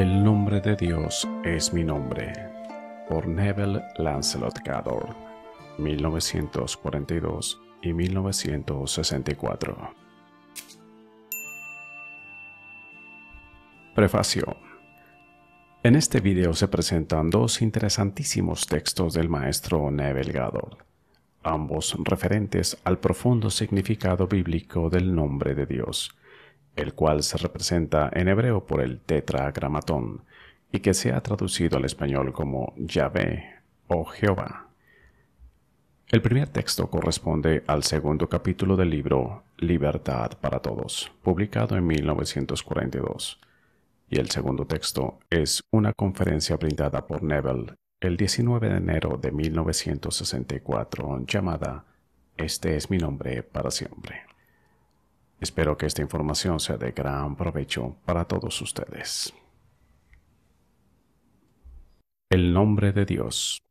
El nombre de Dios es mi nombre. Por Neville Lancelot Gador, 1942 y 1964. Prefacio. En este video se presentan dos interesantísimos textos del maestro Neville Gador, ambos referentes al profundo significado bíblico del nombre de Dios el cual se representa en hebreo por el tetragramatón y que se ha traducido al español como Yahvé o Jehová. El primer texto corresponde al segundo capítulo del libro Libertad para Todos, publicado en 1942, y el segundo texto es una conferencia brindada por Neville el 19 de enero de 1964 llamada Este es mi nombre para siempre. Espero que esta información sea de gran provecho para todos ustedes. El nombre de Dios.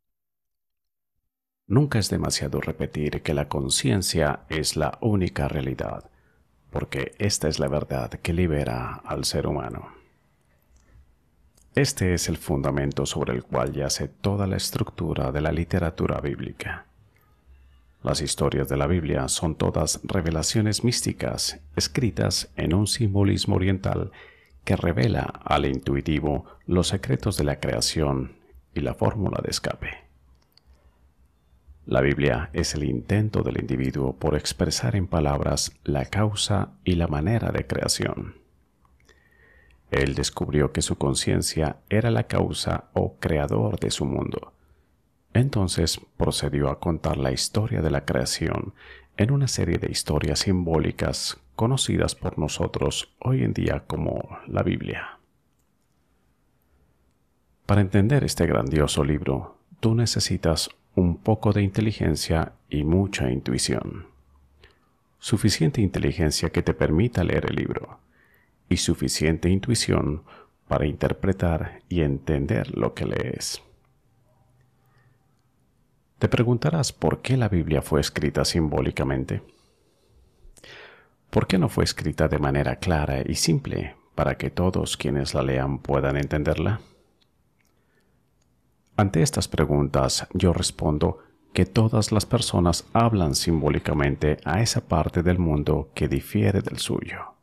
Nunca es demasiado repetir que la conciencia es la única realidad, porque esta es la verdad que libera al ser humano. Este es el fundamento sobre el cual yace toda la estructura de la literatura bíblica. Las historias de la Biblia son todas revelaciones místicas escritas en un simbolismo oriental que revela al intuitivo los secretos de la creación y la fórmula de escape. La Biblia es el intento del individuo por expresar en palabras la causa y la manera de creación. Él descubrió que su conciencia era la causa o creador de su mundo entonces procedió a contar la historia de la creación en una serie de historias simbólicas conocidas por nosotros hoy en día como la Biblia. Para entender este grandioso libro, tú necesitas un poco de inteligencia y mucha intuición. Suficiente inteligencia que te permita leer el libro y suficiente intuición para interpretar y entender lo que lees. Te preguntarás por qué la Biblia fue escrita simbólicamente. ¿Por qué no fue escrita de manera clara y simple para que todos quienes la lean puedan entenderla? Ante estas preguntas yo respondo que todas las personas hablan simbólicamente a esa parte del mundo que difiere del suyo.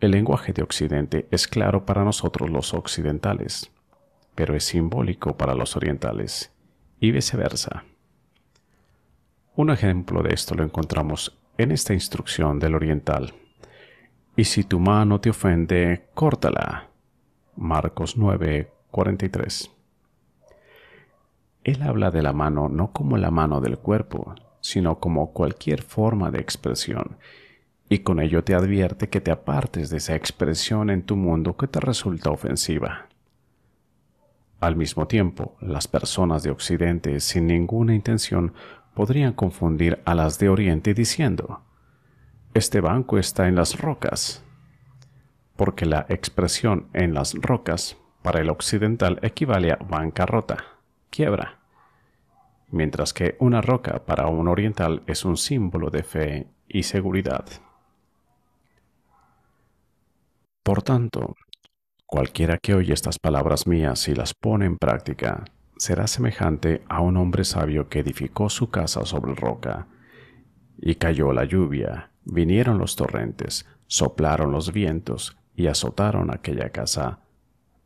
El lenguaje de Occidente es claro para nosotros los occidentales, pero es simbólico para los orientales y viceversa. Un ejemplo de esto lo encontramos en esta instrucción del oriental. Y si tu mano te ofende, córtala. Marcos 9, 43. Él habla de la mano no como la mano del cuerpo, sino como cualquier forma de expresión, y con ello te advierte que te apartes de esa expresión en tu mundo que te resulta ofensiva. Al mismo tiempo, las personas de Occidente sin ninguna intención podrían confundir a las de Oriente diciendo, este banco está en las rocas, porque la expresión en las rocas para el occidental equivale a bancarrota, quiebra, mientras que una roca para un oriental es un símbolo de fe y seguridad. Por tanto, Cualquiera que oye estas palabras mías y las pone en práctica, será semejante a un hombre sabio que edificó su casa sobre roca. Y cayó la lluvia, vinieron los torrentes, soplaron los vientos y azotaron aquella casa,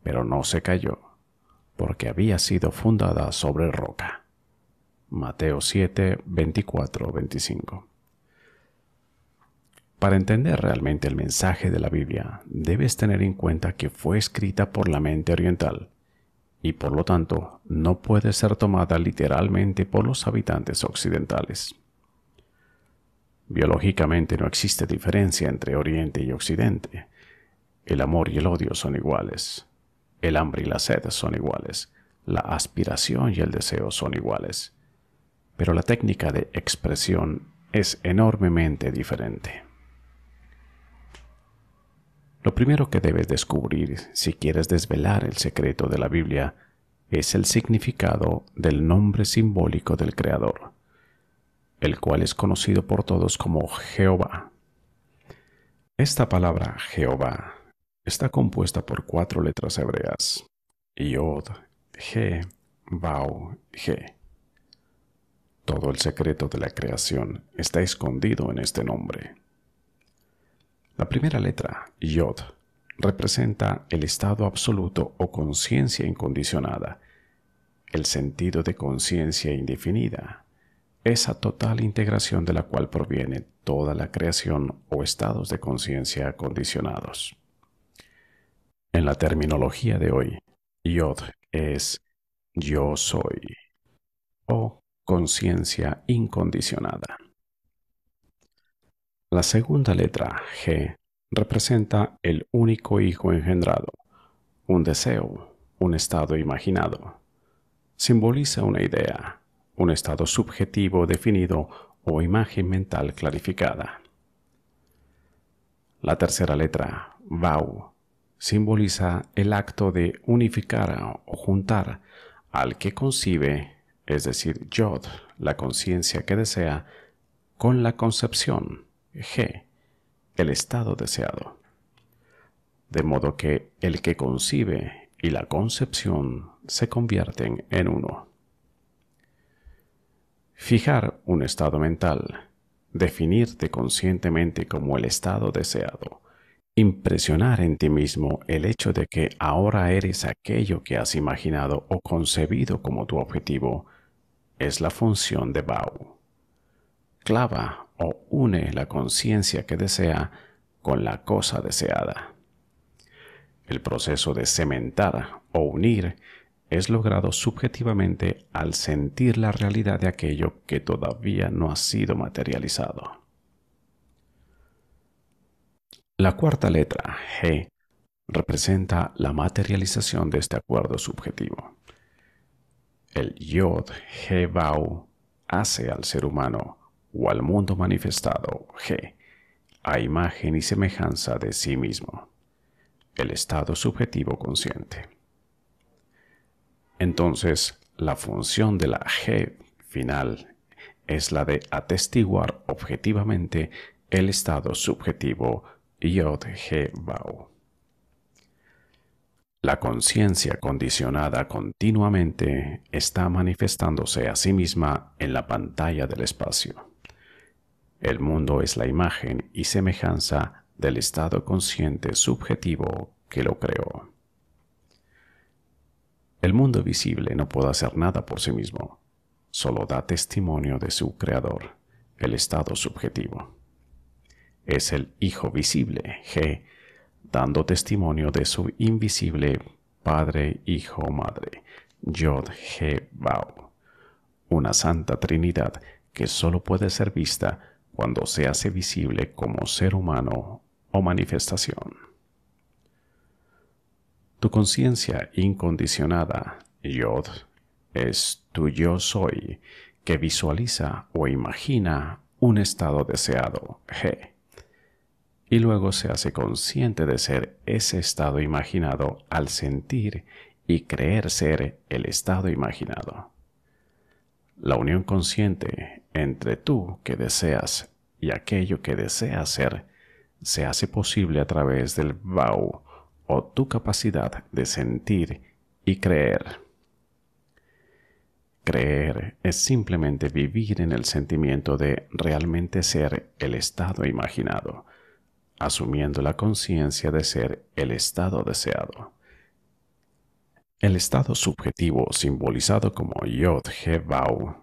pero no se cayó, porque había sido fundada sobre roca. Mateo 7, 24, 25. Para entender realmente el mensaje de la Biblia, debes tener en cuenta que fue escrita por la mente oriental y por lo tanto no puede ser tomada literalmente por los habitantes occidentales. Biológicamente no existe diferencia entre Oriente y Occidente. El amor y el odio son iguales. El hambre y la sed son iguales. La aspiración y el deseo son iguales. Pero la técnica de expresión es enormemente diferente. Lo primero que debes descubrir si quieres desvelar el secreto de la Biblia es el significado del nombre simbólico del Creador, el cual es conocido por todos como Jehová. Esta palabra Jehová está compuesta por cuatro letras hebreas, Yod, He, Bau, He. Todo el secreto de la creación está escondido en este nombre. La primera letra, Yod, representa el estado absoluto o conciencia incondicionada, el sentido de conciencia indefinida, esa total integración de la cual proviene toda la creación o estados de conciencia acondicionados. En la terminología de hoy, Yod es yo soy o conciencia incondicionada. La segunda letra, G, representa el único hijo engendrado, un deseo, un estado imaginado. Simboliza una idea, un estado subjetivo definido o imagen mental clarificada. La tercera letra, VAU, simboliza el acto de unificar o juntar al que concibe, es decir, Yod, la conciencia que desea, con la concepción, G. El estado deseado. De modo que el que concibe y la concepción se convierten en uno. Fijar un estado mental, definirte conscientemente como el estado deseado, impresionar en ti mismo el hecho de que ahora eres aquello que has imaginado o concebido como tu objetivo, es la función de Bau. Clava o une la conciencia que desea con la cosa deseada. El proceso de cementar o unir es logrado subjetivamente al sentir la realidad de aquello que todavía no ha sido materializado. La cuarta letra, G, representa la materialización de este acuerdo subjetivo. El Yod bau hace al ser humano o al mundo manifestado G a imagen y semejanza de sí mismo, el estado subjetivo consciente. Entonces, la función de la G final es la de atestiguar objetivamente el estado subjetivo Yod G Bau. La conciencia condicionada continuamente está manifestándose a sí misma en la pantalla del espacio. El mundo es la imagen y semejanza del estado consciente subjetivo que lo creó. El mundo visible no puede hacer nada por sí mismo, solo da testimonio de su creador, el estado subjetivo. Es el Hijo visible, G, dando testimonio de su invisible Padre, Hijo, Madre, Yod, G, Bau, una santa trinidad que solo puede ser vista cuando se hace visible como ser humano o manifestación. Tu conciencia incondicionada, Yod, es tu yo soy que visualiza o imagina un estado deseado, G, y luego se hace consciente de ser ese estado imaginado al sentir y creer ser el estado imaginado. La unión consciente entre tú que deseas y aquello que deseas ser, se hace posible a través del Vau o tu capacidad de sentir y creer. Creer es simplemente vivir en el sentimiento de realmente ser el estado imaginado, asumiendo la conciencia de ser el estado deseado. El estado subjetivo simbolizado como yod he vau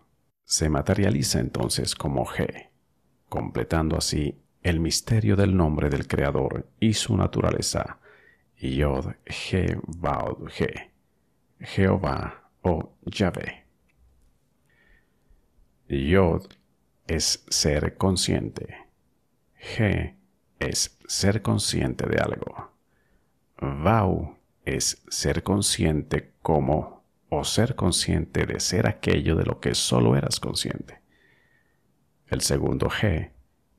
se materializa entonces como G, completando así el misterio del nombre del Creador y su naturaleza, Yod G vaud G, Jehová o Yahvé. Yod es ser consciente. G es ser consciente de algo. Vau es ser consciente como o ser consciente de ser aquello de lo que solo eras consciente. El segundo G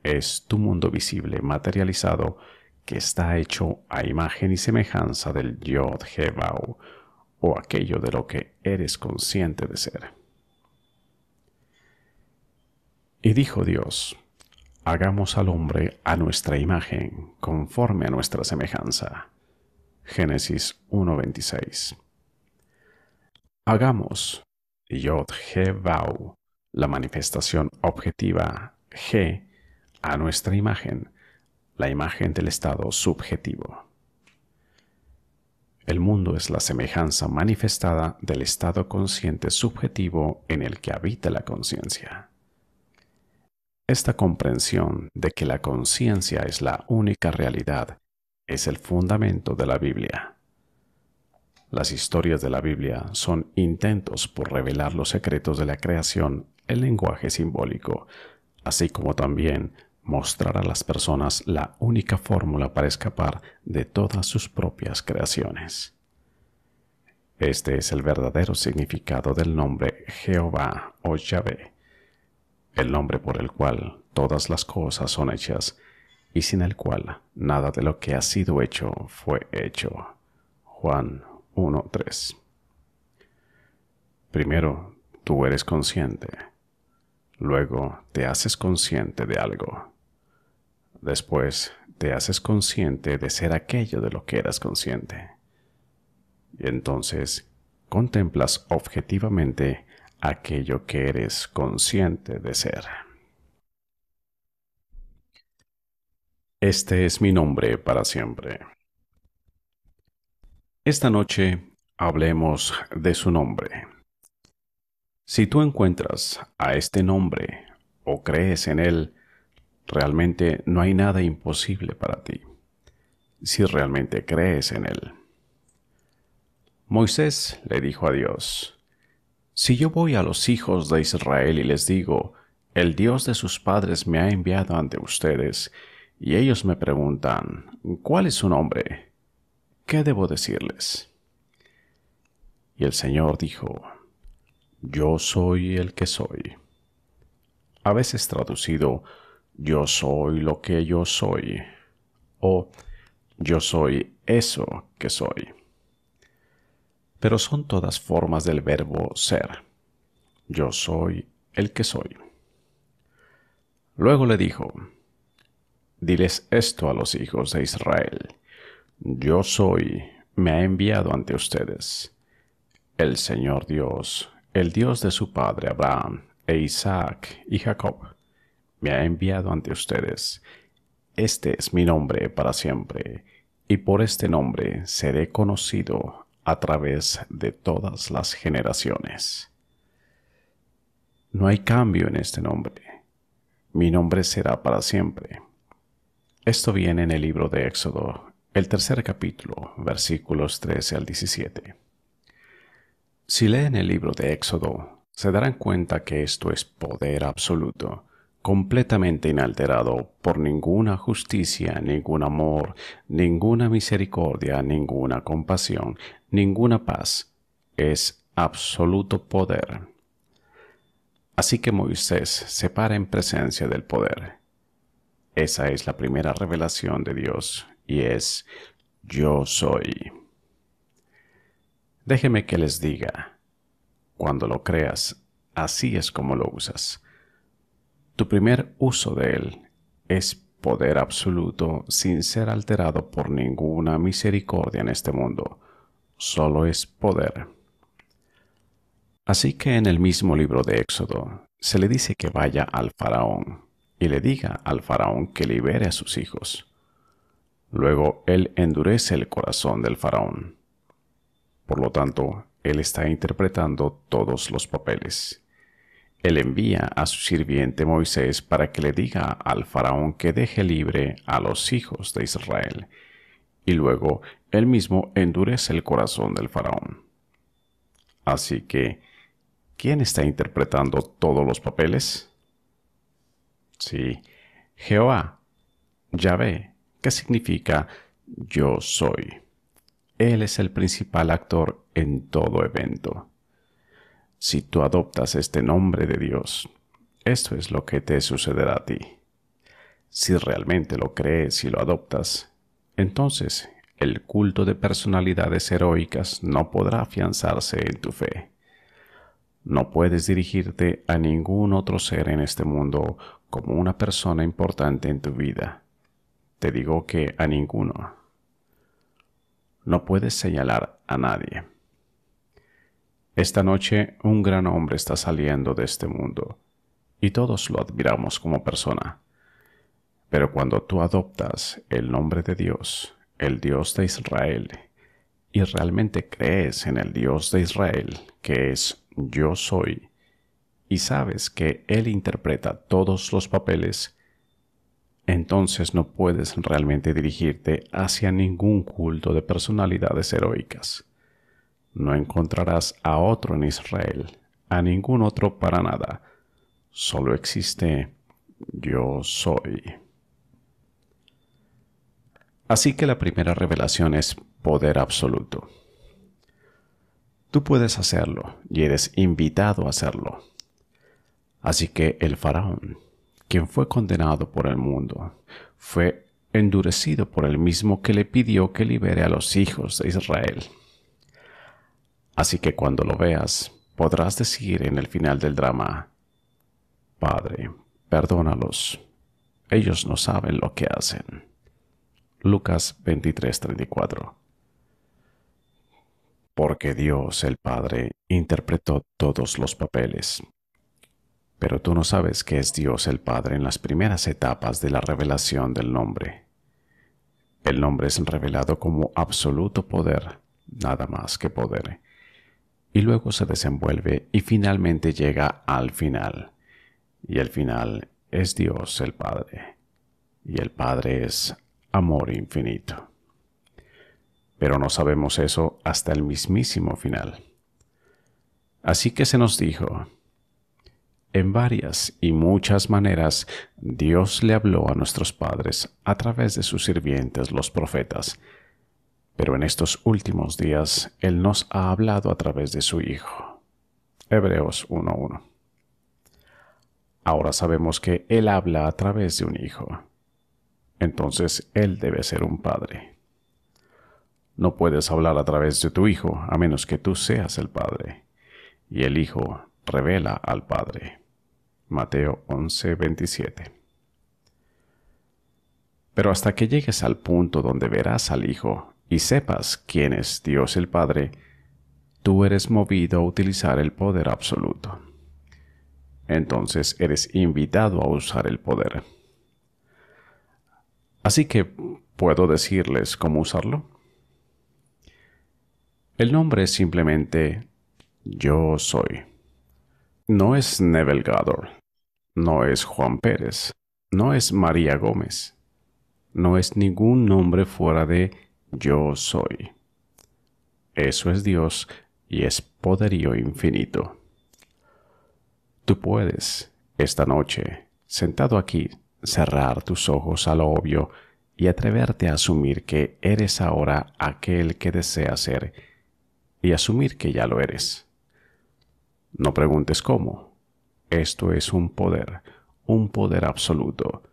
es tu mundo visible materializado que está hecho a imagen y semejanza del Yod Hebau o aquello de lo que eres consciente de ser. Y dijo Dios, hagamos al hombre a nuestra imagen, conforme a nuestra semejanza. Génesis 1.26 Hagamos Yod Vau, la manifestación objetiva G, a nuestra imagen, la imagen del estado subjetivo. El mundo es la semejanza manifestada del estado consciente subjetivo en el que habita la conciencia. Esta comprensión de que la conciencia es la única realidad es el fundamento de la Biblia. Las historias de la Biblia son intentos por revelar los secretos de la creación, el lenguaje simbólico, así como también mostrar a las personas la única fórmula para escapar de todas sus propias creaciones. Este es el verdadero significado del nombre Jehová o Yahvé, el nombre por el cual todas las cosas son hechas y sin el cual nada de lo que ha sido hecho fue hecho. Juan 1.3. Primero, tú eres consciente. Luego, te haces consciente de algo. Después, te haces consciente de ser aquello de lo que eras consciente. Y entonces, contemplas objetivamente aquello que eres consciente de ser. Este es mi nombre para siempre. Esta noche hablemos de su nombre. Si tú encuentras a este nombre o crees en él, realmente no hay nada imposible para ti, si realmente crees en él. Moisés le dijo a Dios, Si yo voy a los hijos de Israel y les digo, el Dios de sus padres me ha enviado ante ustedes, y ellos me preguntan, ¿cuál es su nombre? ¿qué debo decirles? Y el Señor dijo, Yo soy el que soy. A veces traducido, Yo soy lo que yo soy, o Yo soy eso que soy. Pero son todas formas del verbo ser. Yo soy el que soy. Luego le dijo, Diles esto a los hijos de Israel yo soy, me ha enviado ante ustedes. El Señor Dios, el Dios de su padre Abraham e Isaac y Jacob, me ha enviado ante ustedes. Este es mi nombre para siempre, y por este nombre seré conocido a través de todas las generaciones. No hay cambio en este nombre. Mi nombre será para siempre. Esto viene en el libro de Éxodo, el tercer capítulo, versículos 13 al 17. Si leen el libro de Éxodo, se darán cuenta que esto es poder absoluto, completamente inalterado por ninguna justicia, ningún amor, ninguna misericordia, ninguna compasión, ninguna paz. Es absoluto poder. Así que Moisés se para en presencia del poder. Esa es la primera revelación de Dios y es yo soy. Déjeme que les diga, cuando lo creas, así es como lo usas. Tu primer uso de él es poder absoluto sin ser alterado por ninguna misericordia en este mundo. Solo es poder. Así que en el mismo libro de Éxodo se le dice que vaya al faraón y le diga al faraón que libere a sus hijos. Luego él endurece el corazón del faraón. Por lo tanto, él está interpretando todos los papeles. Él envía a su sirviente Moisés para que le diga al faraón que deje libre a los hijos de Israel, y luego él mismo endurece el corazón del faraón. Así que, ¿quién está interpretando todos los papeles? Sí, Jehová, Yahvé, significa yo soy. Él es el principal actor en todo evento. Si tú adoptas este nombre de Dios, esto es lo que te sucederá a ti. Si realmente lo crees y lo adoptas, entonces el culto de personalidades heroicas no podrá afianzarse en tu fe. No puedes dirigirte a ningún otro ser en este mundo como una persona importante en tu vida. Te digo que a ninguno. No puedes señalar a nadie. Esta noche un gran hombre está saliendo de este mundo y todos lo admiramos como persona. Pero cuando tú adoptas el nombre de Dios, el Dios de Israel, y realmente crees en el Dios de Israel, que es yo soy, y sabes que Él interpreta todos los papeles, entonces no puedes realmente dirigirte hacia ningún culto de personalidades heroicas. No encontrarás a otro en Israel, a ningún otro para nada. Solo existe yo soy. Así que la primera revelación es poder absoluto. Tú puedes hacerlo y eres invitado a hacerlo. Así que el faraón, quien fue condenado por el mundo, fue endurecido por el mismo que le pidió que libere a los hijos de Israel. Así que cuando lo veas, podrás decir en el final del drama, Padre, perdónalos, ellos no saben lo que hacen. Lucas 23:34 Porque Dios el Padre interpretó todos los papeles pero tú no sabes que es Dios el Padre en las primeras etapas de la revelación del nombre. El nombre es revelado como absoluto poder, nada más que poder, y luego se desenvuelve y finalmente llega al final. Y el final es Dios el Padre, y el Padre es amor infinito. Pero no sabemos eso hasta el mismísimo final. Así que se nos dijo, en varias y muchas maneras, Dios le habló a nuestros padres a través de sus sirvientes, los profetas, pero en estos últimos días Él nos ha hablado a través de su Hijo. Hebreos 1.1. Ahora sabemos que Él habla a través de un Hijo. Entonces Él debe ser un Padre. No puedes hablar a través de tu Hijo a menos que tú seas el Padre. Y el Hijo revela al Padre. Mateo 11.27 Pero hasta que llegues al punto donde verás al Hijo y sepas quién es Dios el Padre, tú eres movido a utilizar el poder absoluto. Entonces eres invitado a usar el poder. Así que, ¿puedo decirles cómo usarlo? El nombre es simplemente yo soy. No es Neville no es Juan Pérez, no es María Gómez, no es ningún nombre fuera de yo soy. Eso es Dios y es poderío infinito. Tú puedes, esta noche, sentado aquí, cerrar tus ojos a lo obvio y atreverte a asumir que eres ahora aquel que deseas ser y asumir que ya lo eres. No preguntes cómo. Esto es un poder, un poder absoluto.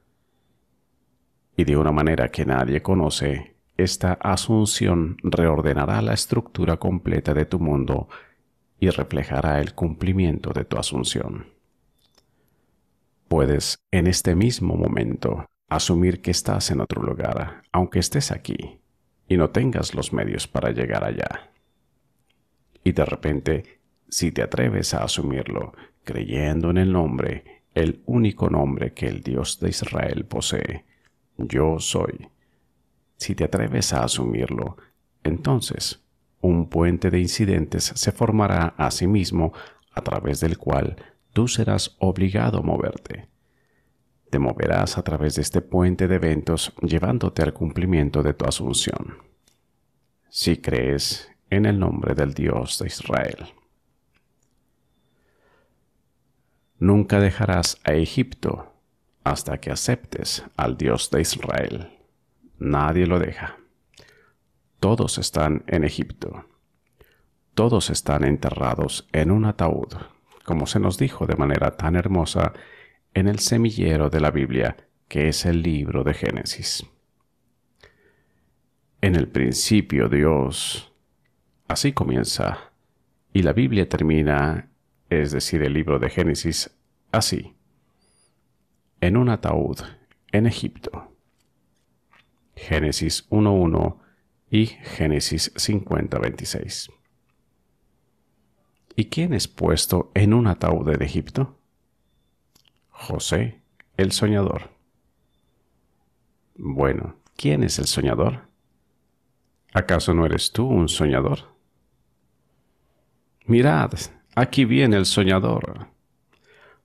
Y de una manera que nadie conoce, esta asunción reordenará la estructura completa de tu mundo y reflejará el cumplimiento de tu asunción. Puedes, en este mismo momento, asumir que estás en otro lugar, aunque estés aquí, y no tengas los medios para llegar allá. Y de repente si te atreves a asumirlo, creyendo en el nombre, el único nombre que el Dios de Israel posee, yo soy. Si te atreves a asumirlo, entonces un puente de incidentes se formará a sí mismo a través del cual tú serás obligado a moverte. Te moverás a través de este puente de eventos llevándote al cumplimiento de tu asunción. Si crees en el nombre del Dios de Israel. Nunca dejarás a Egipto hasta que aceptes al Dios de Israel. Nadie lo deja. Todos están en Egipto. Todos están enterrados en un ataúd, como se nos dijo de manera tan hermosa en el semillero de la Biblia, que es el libro de Génesis. En el principio Dios. Así comienza. Y la Biblia termina es decir, el libro de Génesis, así, en un ataúd en Egipto. Génesis 1.1 y Génesis 50.26. ¿Y quién es puesto en un ataúd en Egipto? José, el soñador. Bueno, ¿quién es el soñador? ¿Acaso no eres tú un soñador? Mirad, Aquí viene el soñador.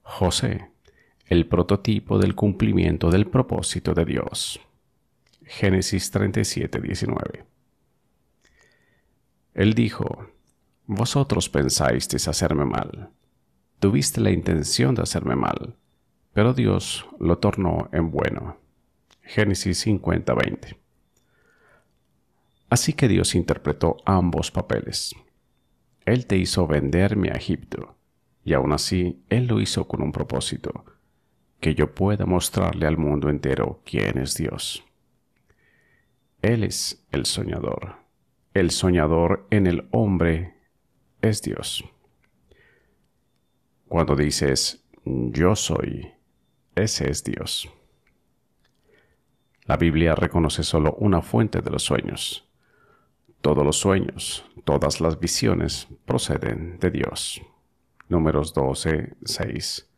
José, el prototipo del cumplimiento del propósito de Dios. Génesis 37, Él dijo, Vosotros pensáis hacerme mal. Tuviste la intención de hacerme mal, pero Dios lo tornó en bueno. Génesis 50, Así que Dios interpretó ambos papeles. Él te hizo venderme a Egipto, y aún así Él lo hizo con un propósito, que yo pueda mostrarle al mundo entero quién es Dios. Él es el soñador. El soñador en el hombre es Dios. Cuando dices yo soy, ese es Dios. La Biblia reconoce solo una fuente de los sueños, todos los sueños, todas las visiones proceden de Dios. Números 12, 6.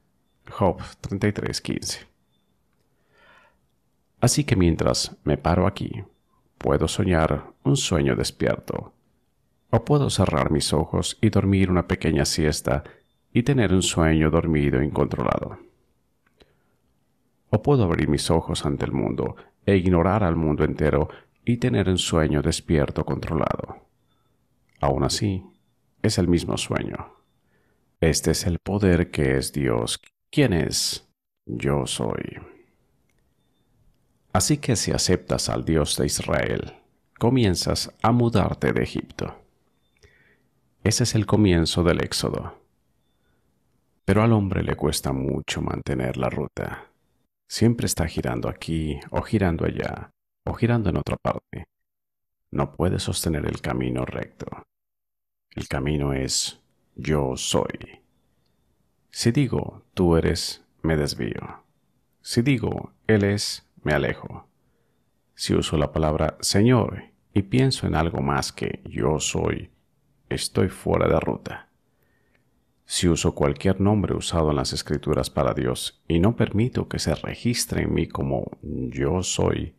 Job 33, 15. Así que mientras me paro aquí, puedo soñar un sueño despierto, o puedo cerrar mis ojos y dormir una pequeña siesta y tener un sueño dormido incontrolado. O puedo abrir mis ojos ante el mundo e ignorar al mundo entero y tener un sueño despierto controlado. Aún así, es el mismo sueño. Este es el poder que es Dios. ¿Quién es? Yo soy. Así que si aceptas al Dios de Israel, comienzas a mudarte de Egipto. Ese es el comienzo del Éxodo. Pero al hombre le cuesta mucho mantener la ruta. Siempre está girando aquí o girando allá, o girando en otra parte. No puede sostener el camino recto. El camino es yo soy. Si digo tú eres, me desvío. Si digo él es, me alejo. Si uso la palabra Señor y pienso en algo más que yo soy, estoy fuera de ruta. Si uso cualquier nombre usado en las escrituras para Dios y no permito que se registre en mí como yo soy,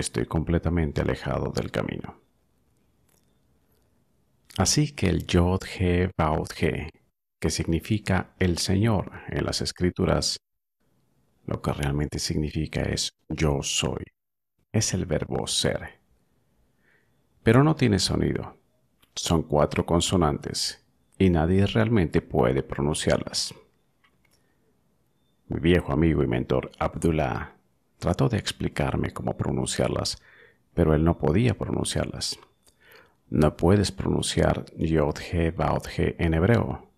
Estoy completamente alejado del camino. Así que el Yod He He, que significa el Señor en las Escrituras, lo que realmente significa es yo soy. Es el verbo ser. Pero no tiene sonido. Son cuatro consonantes y nadie realmente puede pronunciarlas. Mi viejo amigo y mentor Abdullah Trató de explicarme cómo pronunciarlas, pero él no podía pronunciarlas. No puedes pronunciar Yodhe Baodhe en hebreo.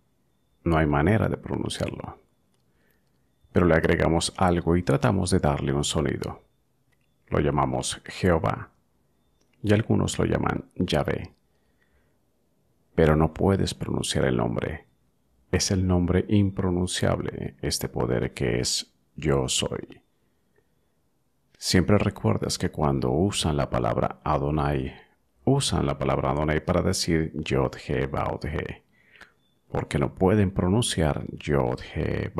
No hay manera de pronunciarlo. Pero le agregamos algo y tratamos de darle un sonido. Lo llamamos Jehová y algunos lo llaman Yahvé. Pero no puedes pronunciar el nombre. Es el nombre impronunciable, este poder que es yo soy. Siempre recuerdas que cuando usan la palabra Adonai, usan la palabra Adonai para decir Yod He Baot porque no pueden pronunciar Yod He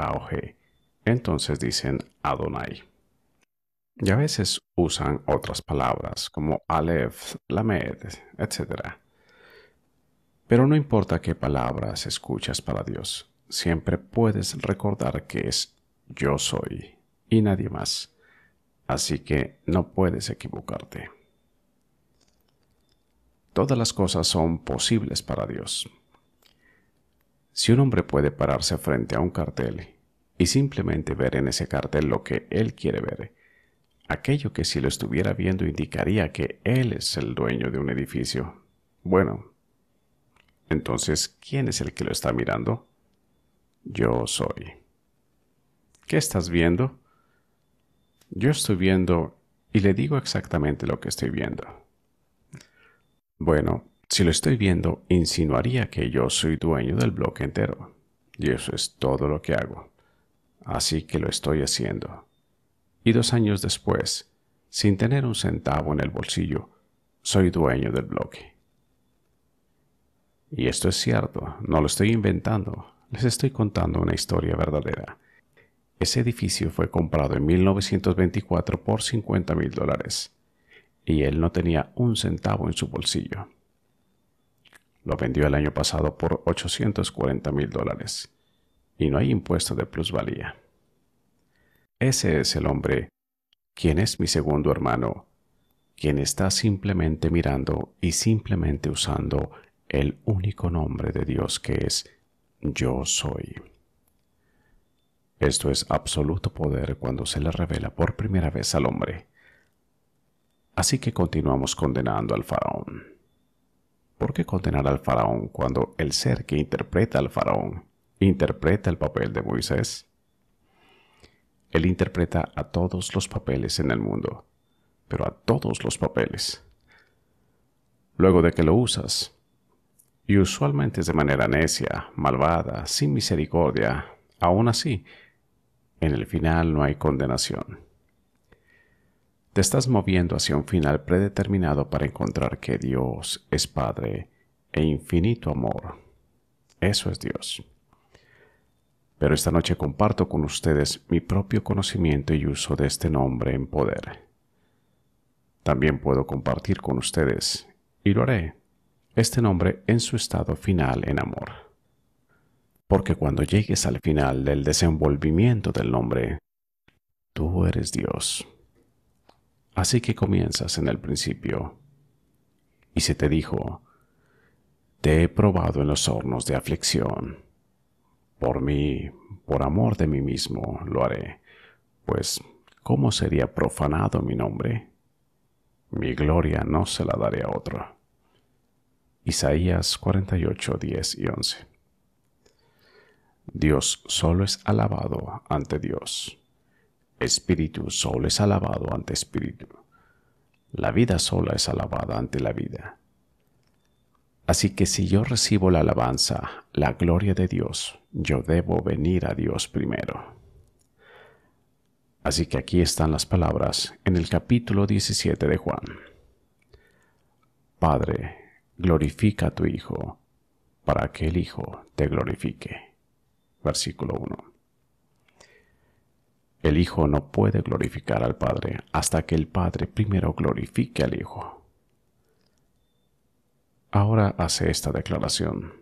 Entonces dicen Adonai. Y a veces usan otras palabras como Aleph, Lamed, etc. Pero no importa qué palabras escuchas para Dios, siempre puedes recordar que es yo soy y nadie más así que no puedes equivocarte. Todas las cosas son posibles para Dios. Si un hombre puede pararse frente a un cartel y simplemente ver en ese cartel lo que él quiere ver, aquello que si lo estuviera viendo indicaría que él es el dueño de un edificio. Bueno, entonces, ¿quién es el que lo está mirando? Yo soy. ¿Qué estás viendo? Yo estoy viendo y le digo exactamente lo que estoy viendo. Bueno, si lo estoy viendo, insinuaría que yo soy dueño del bloque entero. Y eso es todo lo que hago. Así que lo estoy haciendo. Y dos años después, sin tener un centavo en el bolsillo, soy dueño del bloque. Y esto es cierto, no lo estoy inventando, les estoy contando una historia verdadera. Ese edificio fue comprado en 1924 por 50 mil dólares y él no tenía un centavo en su bolsillo. Lo vendió el año pasado por 840 mil dólares y no hay impuesto de plusvalía. Ese es el hombre, quien es mi segundo hermano, quien está simplemente mirando y simplemente usando el único nombre de Dios que es Yo soy. Esto es absoluto poder cuando se le revela por primera vez al hombre. Así que continuamos condenando al faraón. ¿Por qué condenar al faraón cuando el ser que interpreta al faraón interpreta el papel de Moisés? Él interpreta a todos los papeles en el mundo, pero a todos los papeles. Luego de que lo usas, y usualmente es de manera necia, malvada, sin misericordia, aún así, en el final no hay condenación. Te estás moviendo hacia un final predeterminado para encontrar que Dios es Padre e infinito amor. Eso es Dios. Pero esta noche comparto con ustedes mi propio conocimiento y uso de este nombre en poder. También puedo compartir con ustedes, y lo haré, este nombre en su estado final en amor porque cuando llegues al final del desenvolvimiento del nombre, tú eres Dios. Así que comienzas en el principio. Y se te dijo, te he probado en los hornos de aflicción. Por mí, por amor de mí mismo, lo haré, pues ¿cómo sería profanado mi nombre? Mi gloria no se la daré a otro. Isaías 48, 10 y 11. Dios solo es alabado ante Dios. Espíritu solo es alabado ante espíritu. La vida sola es alabada ante la vida. Así que si yo recibo la alabanza, la gloria de Dios, yo debo venir a Dios primero. Así que aquí están las palabras en el capítulo 17 de Juan. Padre, glorifica a tu Hijo, para que el Hijo te glorifique. Versículo 1. El Hijo no puede glorificar al Padre hasta que el Padre primero glorifique al Hijo. Ahora hace esta declaración.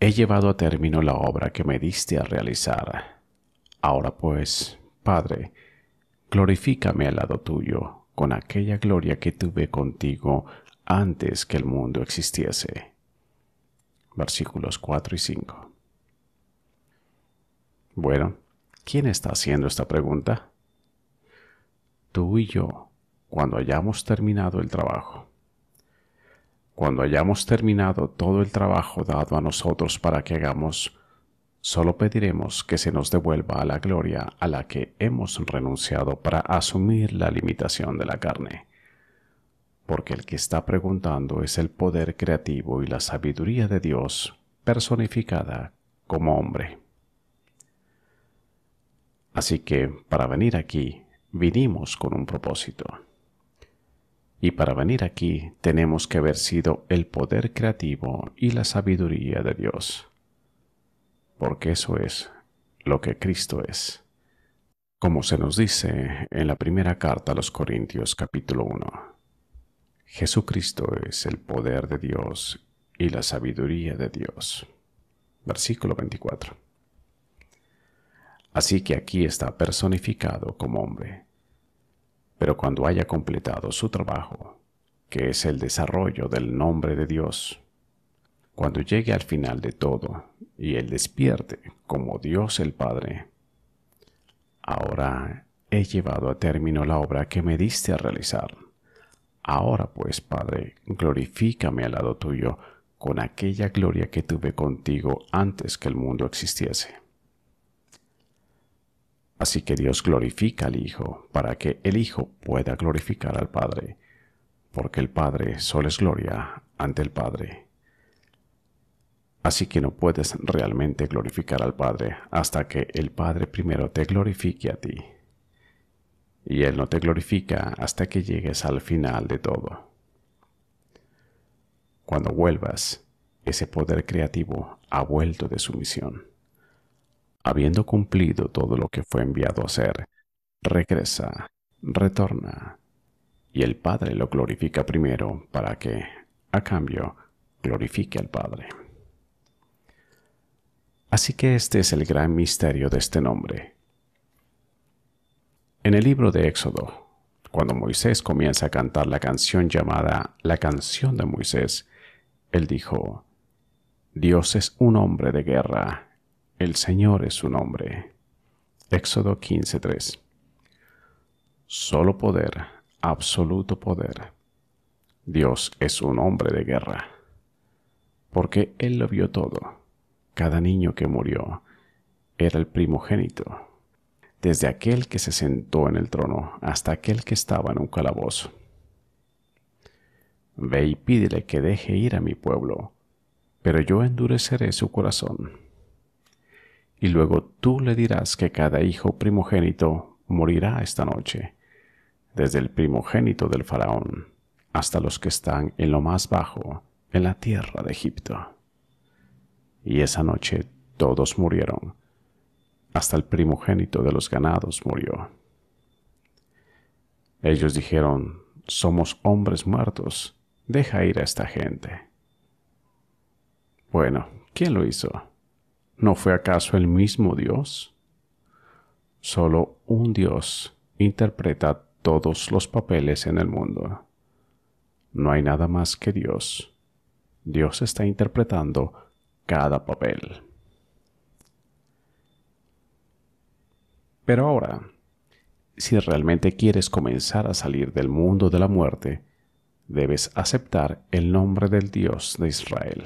He llevado a término la obra que me diste a realizar. Ahora pues, Padre, glorifícame al lado tuyo con aquella gloria que tuve contigo antes que el mundo existiese. Versículos 4 y 5. Bueno, ¿quién está haciendo esta pregunta? Tú y yo, cuando hayamos terminado el trabajo. Cuando hayamos terminado todo el trabajo dado a nosotros para que hagamos, solo pediremos que se nos devuelva a la gloria a la que hemos renunciado para asumir la limitación de la carne. Porque el que está preguntando es el poder creativo y la sabiduría de Dios personificada como hombre. Así que para venir aquí, vinimos con un propósito. Y para venir aquí tenemos que haber sido el poder creativo y la sabiduría de Dios. Porque eso es lo que Cristo es. Como se nos dice en la primera carta a los Corintios capítulo 1. Jesucristo es el poder de Dios y la sabiduría de Dios. Versículo 24. Así que aquí está personificado como hombre. Pero cuando haya completado su trabajo, que es el desarrollo del nombre de Dios, cuando llegue al final de todo y Él despierte como Dios el Padre, ahora he llevado a término la obra que me diste a realizar. Ahora pues, Padre, glorifícame al lado tuyo con aquella gloria que tuve contigo antes que el mundo existiese. Así que Dios glorifica al Hijo para que el Hijo pueda glorificar al Padre, porque el Padre solo es gloria ante el Padre. Así que no puedes realmente glorificar al Padre hasta que el Padre primero te glorifique a ti. Y Él no te glorifica hasta que llegues al final de todo. Cuando vuelvas, ese poder creativo ha vuelto de su misión habiendo cumplido todo lo que fue enviado a hacer, regresa, retorna, y el Padre lo glorifica primero para que, a cambio, glorifique al Padre. Así que este es el gran misterio de este nombre. En el libro de Éxodo, cuando Moisés comienza a cantar la canción llamada La canción de Moisés, él dijo, Dios es un hombre de guerra el Señor es su nombre. Éxodo 15:3. Solo poder, absoluto poder. Dios es un hombre de guerra, porque Él lo vio todo. Cada niño que murió era el primogénito, desde aquel que se sentó en el trono hasta aquel que estaba en un calabozo. Ve y pídele que deje ir a mi pueblo, pero yo endureceré su corazón y luego tú le dirás que cada hijo primogénito morirá esta noche, desde el primogénito del faraón hasta los que están en lo más bajo, en la tierra de Egipto. Y esa noche todos murieron, hasta el primogénito de los ganados murió. Ellos dijeron, somos hombres muertos, deja ir a esta gente. Bueno, ¿quién lo hizo? ¿No fue acaso el mismo Dios? Solo un Dios interpreta todos los papeles en el mundo. No hay nada más que Dios. Dios está interpretando cada papel. Pero ahora, si realmente quieres comenzar a salir del mundo de la muerte, debes aceptar el nombre del Dios de Israel.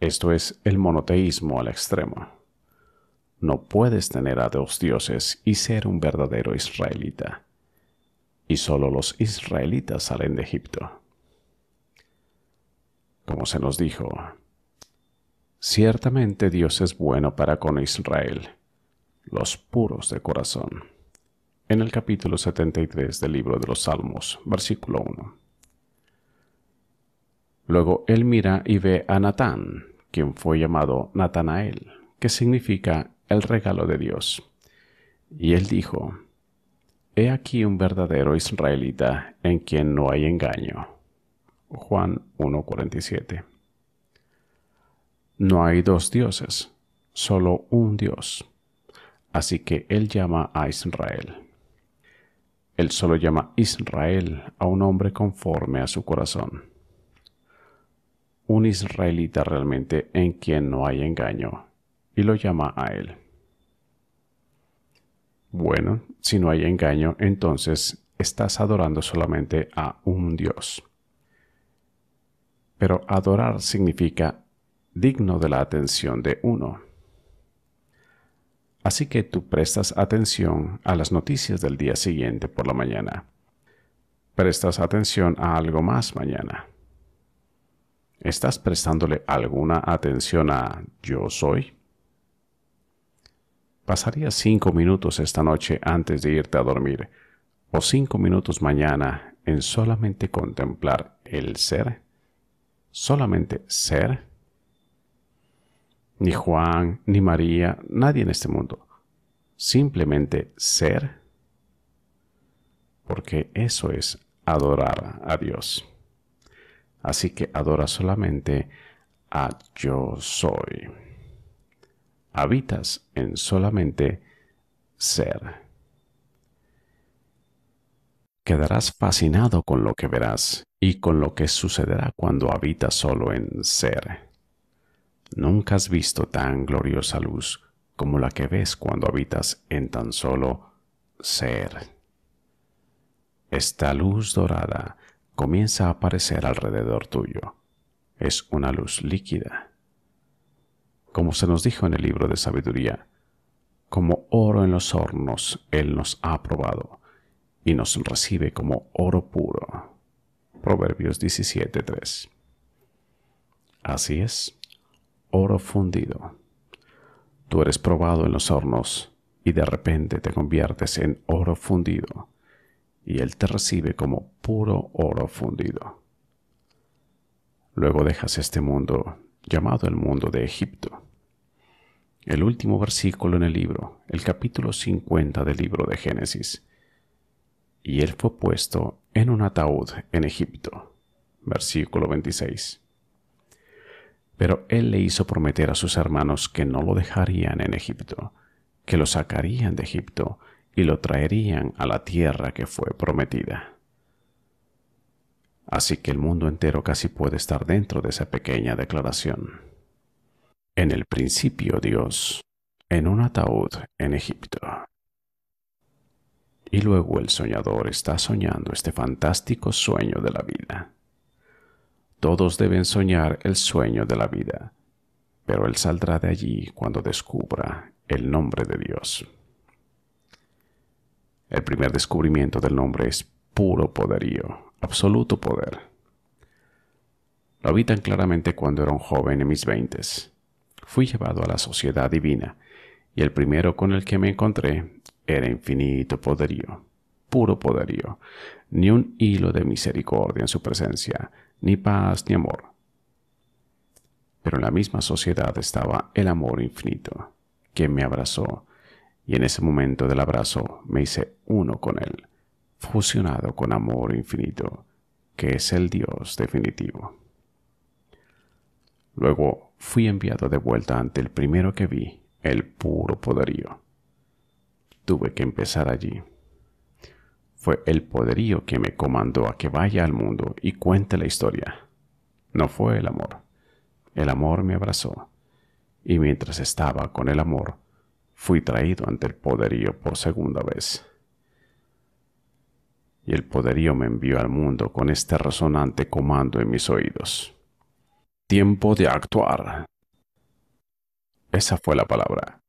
Esto es el monoteísmo al extremo. No puedes tener a dos dioses y ser un verdadero israelita. Y solo los israelitas salen de Egipto. Como se nos dijo, ciertamente Dios es bueno para con Israel, los puros de corazón. En el capítulo 73 del libro de los Salmos, versículo 1. Luego él mira y ve a Natán, quien fue llamado Natanael, que significa el regalo de Dios. Y él dijo, He aquí un verdadero israelita en quien no hay engaño. Juan 1.47 No hay dos dioses, solo un Dios. Así que él llama a Israel. Él solo llama Israel a un hombre conforme a su corazón un israelita realmente en quien no hay engaño, y lo llama a él. Bueno, si no hay engaño, entonces estás adorando solamente a un Dios. Pero adorar significa digno de la atención de uno. Así que tú prestas atención a las noticias del día siguiente por la mañana. Prestas atención a algo más mañana ¿Estás prestándole alguna atención a yo soy? Pasaría cinco minutos esta noche antes de irte a dormir, o cinco minutos mañana en solamente contemplar el ser, solamente ser. Ni Juan, ni María, nadie en este mundo. Simplemente ser. Porque eso es adorar a Dios. Así que adora solamente a yo soy. Habitas en solamente ser. Quedarás fascinado con lo que verás y con lo que sucederá cuando habitas solo en ser. Nunca has visto tan gloriosa luz como la que ves cuando habitas en tan solo ser. Esta luz dorada comienza a aparecer alrededor tuyo. Es una luz líquida. Como se nos dijo en el libro de sabiduría, como oro en los hornos, Él nos ha probado y nos recibe como oro puro. Proverbios 17.3. Así es, oro fundido. Tú eres probado en los hornos y de repente te conviertes en oro fundido y Él te recibe como puro oro fundido. Luego dejas este mundo, llamado el mundo de Egipto. El último versículo en el libro, el capítulo 50 del libro de Génesis. Y él fue puesto en un ataúd en Egipto. Versículo 26. Pero él le hizo prometer a sus hermanos que no lo dejarían en Egipto, que lo sacarían de Egipto y lo traerían a la tierra que fue prometida. Así que el mundo entero casi puede estar dentro de esa pequeña declaración. En el principio Dios, en un ataúd en Egipto. Y luego el soñador está soñando este fantástico sueño de la vida. Todos deben soñar el sueño de la vida, pero él saldrá de allí cuando descubra el nombre de Dios. El primer descubrimiento del nombre es puro poderío, absoluto poder. Lo vi tan claramente cuando era un joven en mis veintes. Fui llevado a la sociedad divina y el primero con el que me encontré era infinito poderío, puro poderío, ni un hilo de misericordia en su presencia, ni paz ni amor. Pero en la misma sociedad estaba el amor infinito, que me abrazó y en ese momento del abrazo me hice uno con él, fusionado con amor infinito, que es el Dios definitivo. Luego fui enviado de vuelta ante el primero que vi, el puro poderío. Tuve que empezar allí. Fue el poderío que me comandó a que vaya al mundo y cuente la historia. No fue el amor. El amor me abrazó. Y mientras estaba con el amor, fui traído ante el poderío por segunda vez. Y el poderío me envió al mundo con este resonante comando en mis oídos. Tiempo de actuar. Esa fue la palabra,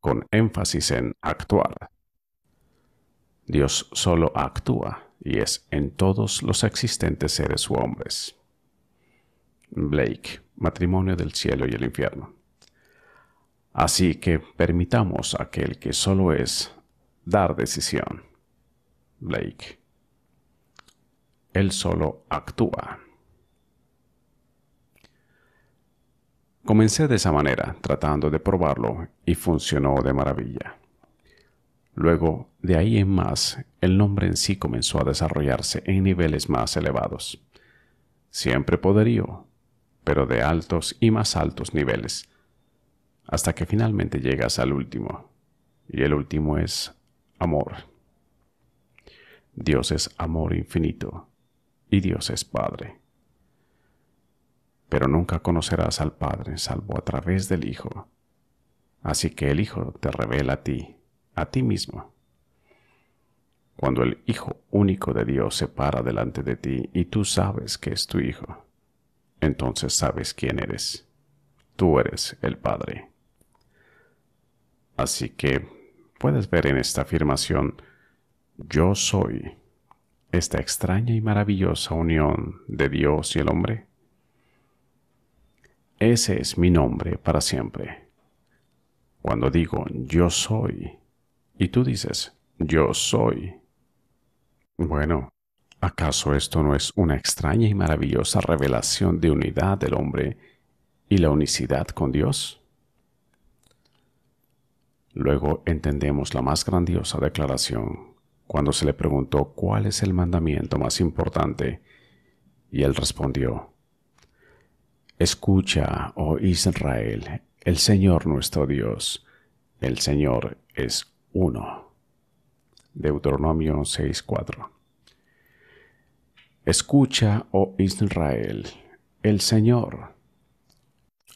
con énfasis en actuar. Dios solo actúa y es en todos los existentes seres u hombres. Blake, Matrimonio del Cielo y el Infierno. Así que permitamos a aquel que solo es dar decisión. Blake. Él solo actúa. Comencé de esa manera, tratando de probarlo, y funcionó de maravilla. Luego, de ahí en más, el nombre en sí comenzó a desarrollarse en niveles más elevados. Siempre poderío, pero de altos y más altos niveles, hasta que finalmente llegas al último. Y el último es amor. Dios es amor infinito y Dios es Padre. Pero nunca conocerás al Padre salvo a través del Hijo. Así que el Hijo te revela a ti, a ti mismo. Cuando el Hijo único de Dios se para delante de ti y tú sabes que es tu Hijo, entonces sabes quién eres. Tú eres el Padre. Así que puedes ver en esta afirmación yo soy esta extraña y maravillosa unión de Dios y el hombre. Ese es mi nombre para siempre. Cuando digo yo soy y tú dices yo soy, bueno, ¿acaso esto no es una extraña y maravillosa revelación de unidad del hombre y la unicidad con Dios? Luego entendemos la más grandiosa declaración cuando se le preguntó cuál es el mandamiento más importante, y él respondió, Escucha, oh Israel, el Señor nuestro Dios, el Señor es uno. Deuteronomio 6:4 Escucha, oh Israel, el Señor.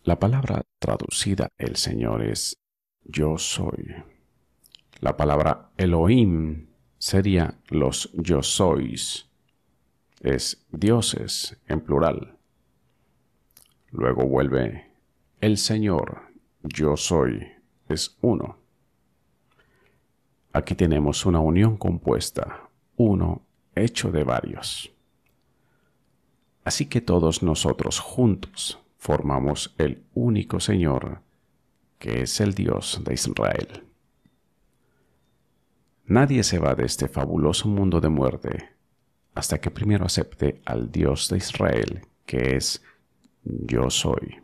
La palabra traducida el Señor es yo soy. La palabra Elohim sería los yo sois. Es dioses en plural. Luego vuelve el Señor, yo soy, es uno. Aquí tenemos una unión compuesta, uno hecho de varios. Así que todos nosotros juntos formamos el único Señor que es el Dios de Israel. Nadie se va de este fabuloso mundo de muerte hasta que primero acepte al Dios de Israel, que es yo soy.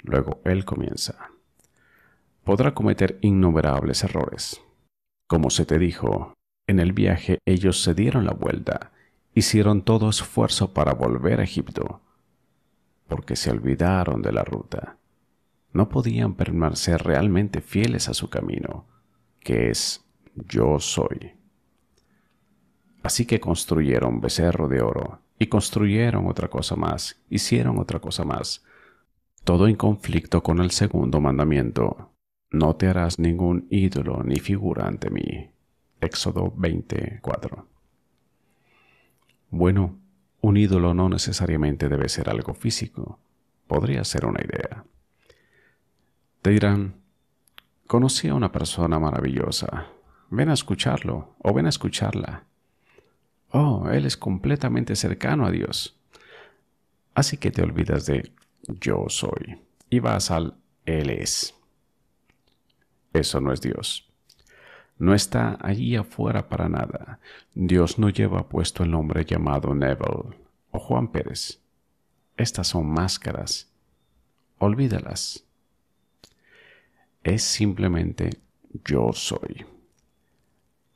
Luego él comienza. Podrá cometer innumerables errores. Como se te dijo, en el viaje ellos se dieron la vuelta, hicieron todo esfuerzo para volver a Egipto, porque se olvidaron de la ruta no podían permanecer realmente fieles a su camino, que es yo soy. Así que construyeron becerro de oro, y construyeron otra cosa más, hicieron otra cosa más, todo en conflicto con el segundo mandamiento. No te harás ningún ídolo ni figura ante mí. Éxodo 24. Bueno, un ídolo no necesariamente debe ser algo físico, podría ser una idea dirán, conocí a una persona maravillosa, ven a escucharlo o ven a escucharla. Oh, él es completamente cercano a Dios. Así que te olvidas de yo soy y vas al Él es. Eso no es Dios. No está allí afuera para nada. Dios no lleva puesto el nombre llamado Neville o Juan Pérez. Estas son máscaras. Olvídalas es simplemente yo soy.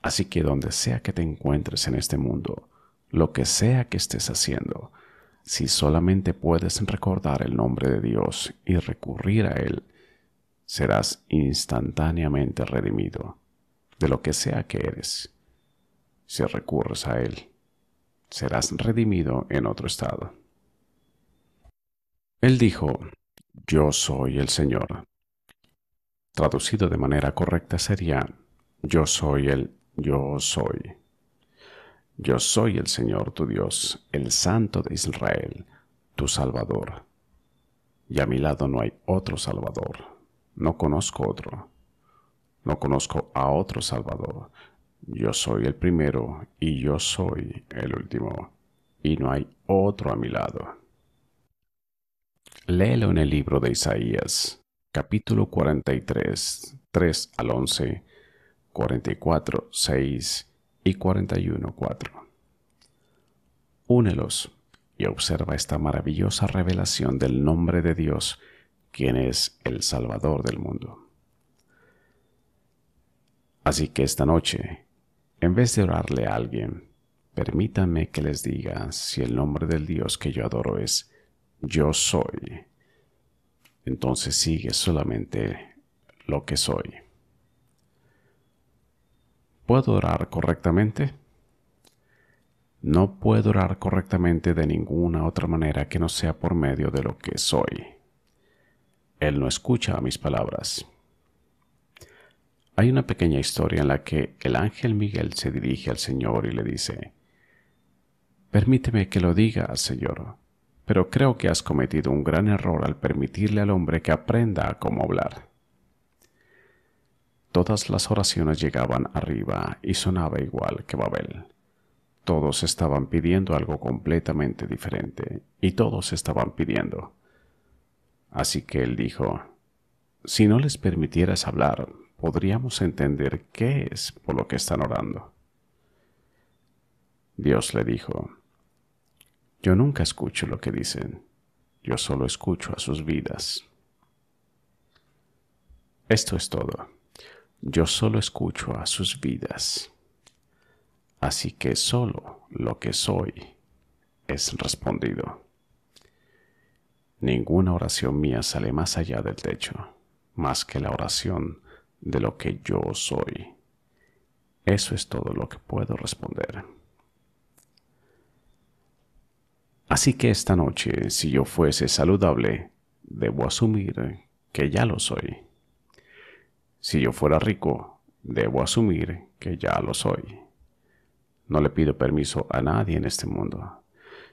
Así que donde sea que te encuentres en este mundo, lo que sea que estés haciendo, si solamente puedes recordar el nombre de Dios y recurrir a Él, serás instantáneamente redimido de lo que sea que eres. Si recurres a Él, serás redimido en otro estado. Él dijo, Yo soy el Señor, Traducido de manera correcta sería, yo soy el yo soy. Yo soy el Señor tu Dios, el Santo de Israel, tu Salvador. Y a mi lado no hay otro Salvador. No conozco otro. No conozco a otro Salvador. Yo soy el primero y yo soy el último. Y no hay otro a mi lado. Léelo en el libro de Isaías, capítulo 43, 3 al 11, 44, 6 y 41, 4. Únelos y observa esta maravillosa revelación del nombre de Dios, quien es el Salvador del mundo. Así que esta noche, en vez de orarle a alguien, permítanme que les diga si el nombre del Dios que yo adoro es Yo soy entonces sigue solamente lo que soy. ¿Puedo orar correctamente? No puedo orar correctamente de ninguna otra manera que no sea por medio de lo que soy. Él no escucha mis palabras. Hay una pequeña historia en la que el ángel Miguel se dirige al Señor y le dice, Permíteme que lo diga, Señor pero creo que has cometido un gran error al permitirle al hombre que aprenda a cómo hablar. Todas las oraciones llegaban arriba y sonaba igual que Babel. Todos estaban pidiendo algo completamente diferente y todos estaban pidiendo. Así que él dijo, si no les permitieras hablar, podríamos entender qué es por lo que están orando. Dios le dijo, yo nunca escucho lo que dicen, yo solo escucho a sus vidas. Esto es todo, yo solo escucho a sus vidas. Así que solo lo que soy es respondido. Ninguna oración mía sale más allá del techo, más que la oración de lo que yo soy. Eso es todo lo que puedo responder. Así que esta noche, si yo fuese saludable, debo asumir que ya lo soy. Si yo fuera rico, debo asumir que ya lo soy. No le pido permiso a nadie en este mundo.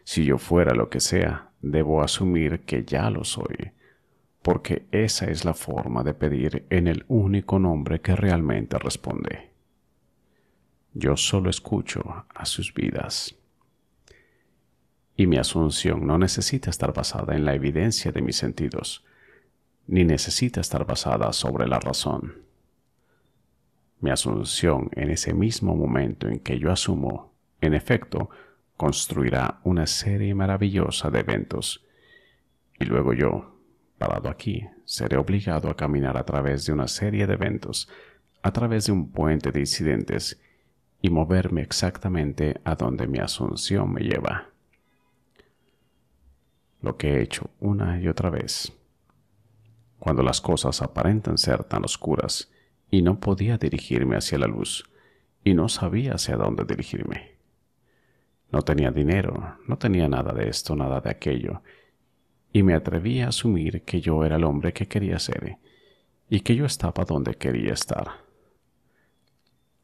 Si yo fuera lo que sea, debo asumir que ya lo soy, porque esa es la forma de pedir en el único nombre que realmente responde. Yo solo escucho a sus vidas y mi asunción no necesita estar basada en la evidencia de mis sentidos, ni necesita estar basada sobre la razón. Mi asunción en ese mismo momento en que yo asumo, en efecto, construirá una serie maravillosa de eventos, y luego yo, parado aquí, seré obligado a caminar a través de una serie de eventos, a través de un puente de incidentes, y moverme exactamente a donde mi asunción me lleva lo que he hecho una y otra vez. Cuando las cosas aparentan ser tan oscuras y no podía dirigirme hacia la luz y no sabía hacia dónde dirigirme. No tenía dinero, no tenía nada de esto, nada de aquello, y me atreví a asumir que yo era el hombre que quería ser y que yo estaba donde quería estar,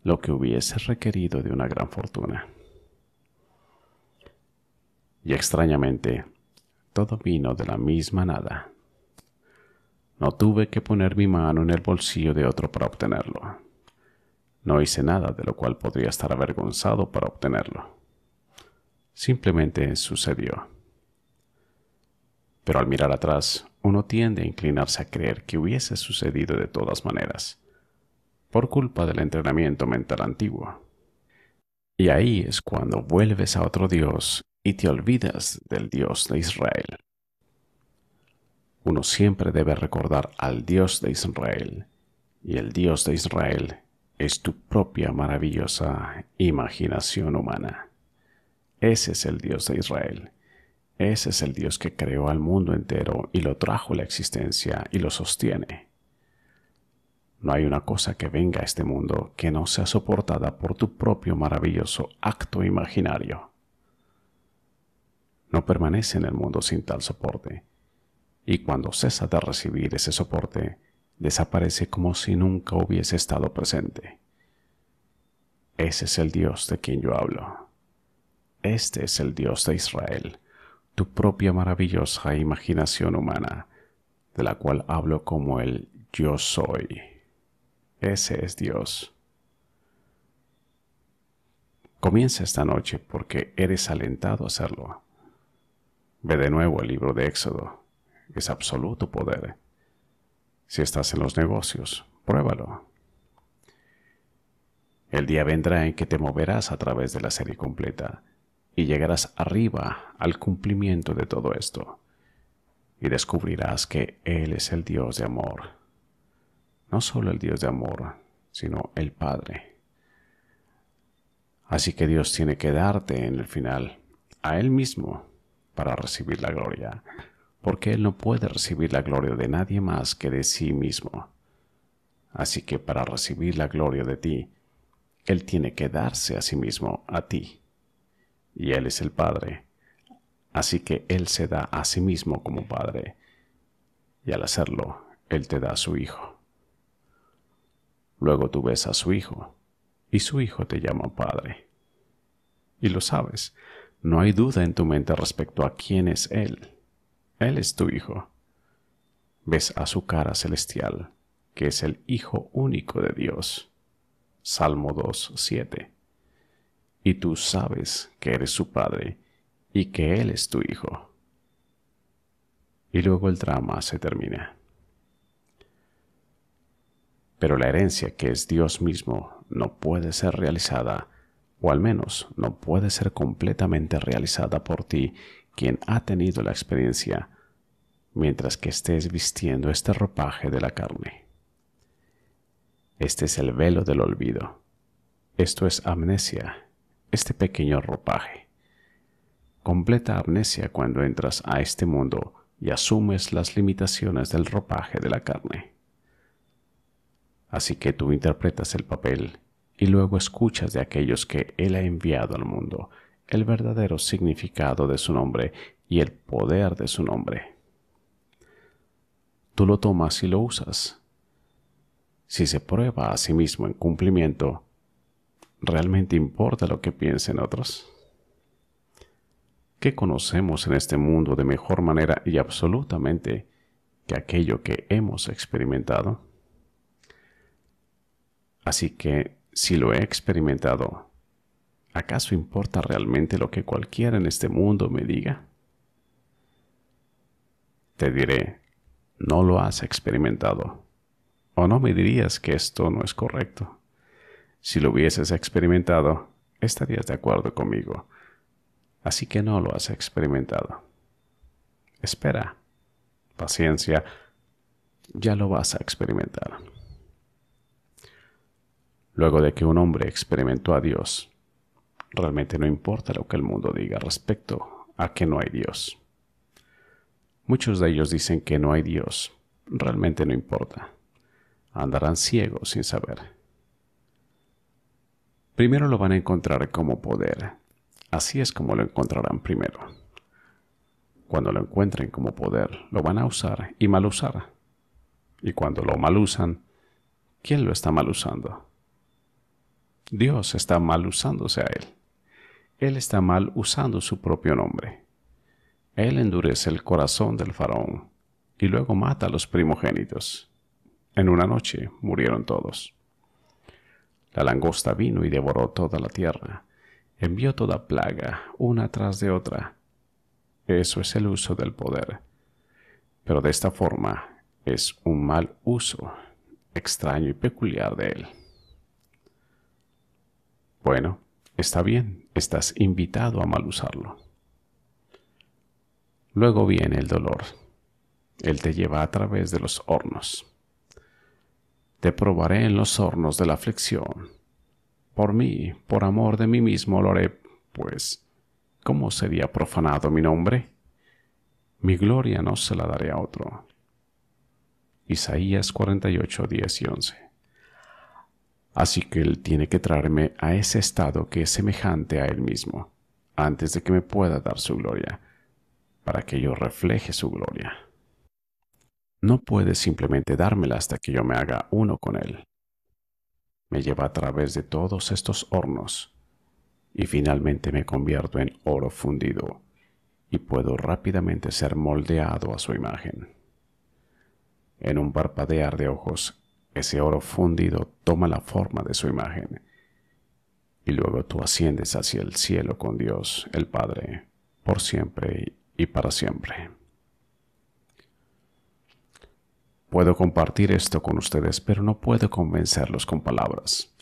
lo que hubiese requerido de una gran fortuna. Y extrañamente, todo vino de la misma nada. No tuve que poner mi mano en el bolsillo de otro para obtenerlo. No hice nada de lo cual podría estar avergonzado para obtenerlo. Simplemente sucedió. Pero al mirar atrás, uno tiende a inclinarse a creer que hubiese sucedido de todas maneras, por culpa del entrenamiento mental antiguo. Y ahí es cuando vuelves a otro Dios y te olvidas del Dios de Israel. Uno siempre debe recordar al Dios de Israel, y el Dios de Israel es tu propia maravillosa imaginación humana. Ese es el Dios de Israel. Ese es el Dios que creó al mundo entero y lo trajo a la existencia y lo sostiene. No hay una cosa que venga a este mundo que no sea soportada por tu propio maravilloso acto imaginario no permanece en el mundo sin tal soporte, y cuando cesa de recibir ese soporte, desaparece como si nunca hubiese estado presente. Ese es el Dios de quien yo hablo. Este es el Dios de Israel, tu propia maravillosa imaginación humana, de la cual hablo como el yo soy. Ese es Dios. Comienza esta noche porque eres alentado a hacerlo. Ve de nuevo el libro de Éxodo. Es absoluto poder. Si estás en los negocios, pruébalo. El día vendrá en que te moverás a través de la serie completa y llegarás arriba al cumplimiento de todo esto y descubrirás que Él es el Dios de amor. No solo el Dios de amor, sino el Padre. Así que Dios tiene que darte en el final a Él mismo para recibir la gloria, porque Él no puede recibir la gloria de nadie más que de sí mismo. Así que para recibir la gloria de ti, Él tiene que darse a sí mismo, a ti. Y Él es el Padre. Así que Él se da a sí mismo como Padre. Y al hacerlo, Él te da a su Hijo. Luego tú ves a su Hijo, y su Hijo te llama Padre. Y lo sabes, no hay duda en tu mente respecto a quién es Él. Él es tu Hijo. Ves a su cara celestial, que es el Hijo único de Dios. Salmo 2.7. Y tú sabes que eres su Padre y que Él es tu Hijo. Y luego el drama se termina. Pero la herencia que es Dios mismo no puede ser realizada o al menos no puede ser completamente realizada por ti, quien ha tenido la experiencia, mientras que estés vistiendo este ropaje de la carne. Este es el velo del olvido. Esto es amnesia, este pequeño ropaje. Completa amnesia cuando entras a este mundo y asumes las limitaciones del ropaje de la carne. Así que tú interpretas el papel y luego escuchas de aquellos que Él ha enviado al mundo el verdadero significado de su nombre y el poder de su nombre. Tú lo tomas y lo usas. Si se prueba a sí mismo en cumplimiento, ¿realmente importa lo que piensen otros? ¿Qué conocemos en este mundo de mejor manera y absolutamente que aquello que hemos experimentado? Así que si lo he experimentado, ¿acaso importa realmente lo que cualquiera en este mundo me diga? Te diré, no lo has experimentado. O no me dirías que esto no es correcto. Si lo hubieses experimentado, estarías de acuerdo conmigo. Así que no lo has experimentado. Espera. Paciencia. Ya lo vas a experimentar luego de que un hombre experimentó a Dios. Realmente no importa lo que el mundo diga respecto a que no hay Dios. Muchos de ellos dicen que no hay Dios. Realmente no importa. Andarán ciegos sin saber. Primero lo van a encontrar como poder. Así es como lo encontrarán primero. Cuando lo encuentren como poder, lo van a usar y mal usar. Y cuando lo mal usan, ¿quién lo está mal usando? Dios está mal usándose a él. Él está mal usando su propio nombre. Él endurece el corazón del faraón y luego mata a los primogénitos. En una noche murieron todos. La langosta vino y devoró toda la tierra. Envió toda plaga, una tras de otra. Eso es el uso del poder. Pero de esta forma es un mal uso, extraño y peculiar de él. Bueno, está bien, estás invitado a mal usarlo. Luego viene el dolor. Él te lleva a través de los hornos. Te probaré en los hornos de la aflicción. Por mí, por amor de mí mismo lo haré, pues, ¿cómo sería profanado mi nombre? Mi gloria no se la daré a otro. Isaías 48, 10 y 11. Así que Él tiene que traerme a ese estado que es semejante a Él mismo, antes de que me pueda dar su gloria, para que yo refleje su gloria. No puede simplemente dármela hasta que yo me haga uno con Él. Me lleva a través de todos estos hornos y finalmente me convierto en oro fundido y puedo rápidamente ser moldeado a su imagen. En un parpadear de ojos ese oro fundido toma la forma de su imagen. Y luego tú asciendes hacia el cielo con Dios, el Padre, por siempre y para siempre. Puedo compartir esto con ustedes, pero no puedo convencerlos con palabras.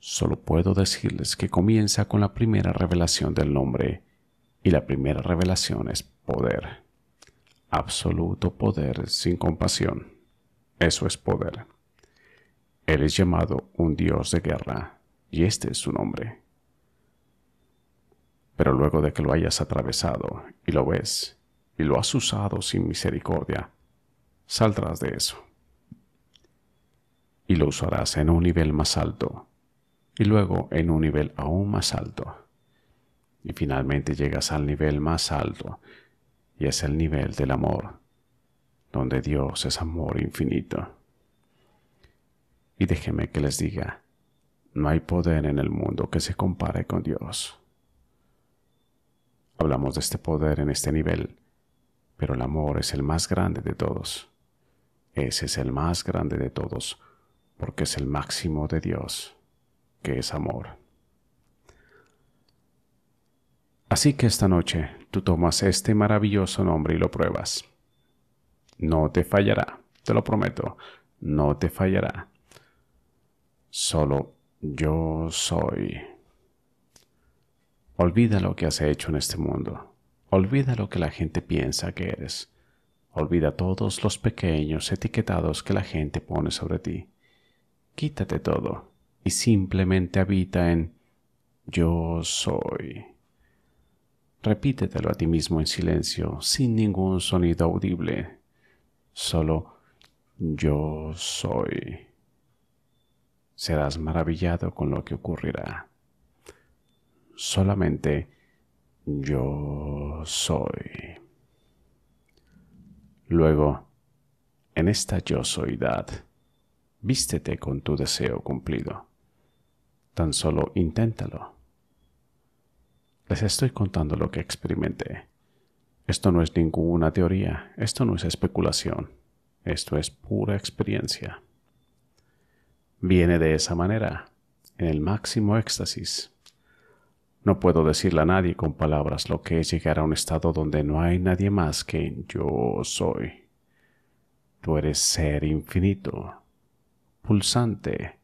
Solo puedo decirles que comienza con la primera revelación del nombre, y la primera revelación es poder. Absoluto poder sin compasión. Eso es poder. Él es llamado un dios de guerra, y este es su nombre. Pero luego de que lo hayas atravesado y lo ves, y lo has usado sin misericordia, saldrás de eso. Y lo usarás en un nivel más alto, y luego en un nivel aún más alto. Y finalmente llegas al nivel más alto, y es el nivel del amor, donde Dios es amor infinito. Y déjeme que les diga, no hay poder en el mundo que se compare con Dios. Hablamos de este poder en este nivel, pero el amor es el más grande de todos. Ese es el más grande de todos, porque es el máximo de Dios, que es amor. Así que esta noche tú tomas este maravilloso nombre y lo pruebas. No te fallará, te lo prometo, no te fallará. Solo yo soy. Olvida lo que has hecho en este mundo. Olvida lo que la gente piensa que eres. Olvida todos los pequeños etiquetados que la gente pone sobre ti. Quítate todo y simplemente habita en yo soy. Repítetelo a ti mismo en silencio, sin ningún sonido audible. Solo yo soy serás maravillado con lo que ocurrirá. Solamente yo soy. Luego, en esta yo soyidad, vístete con tu deseo cumplido. Tan solo inténtalo. Les estoy contando lo que experimenté. Esto no es ninguna teoría, esto no es especulación, esto es pura experiencia viene de esa manera, en el máximo éxtasis. No puedo decirle a nadie con palabras lo que es llegar a un estado donde no hay nadie más que yo soy. Tú eres ser infinito, pulsante,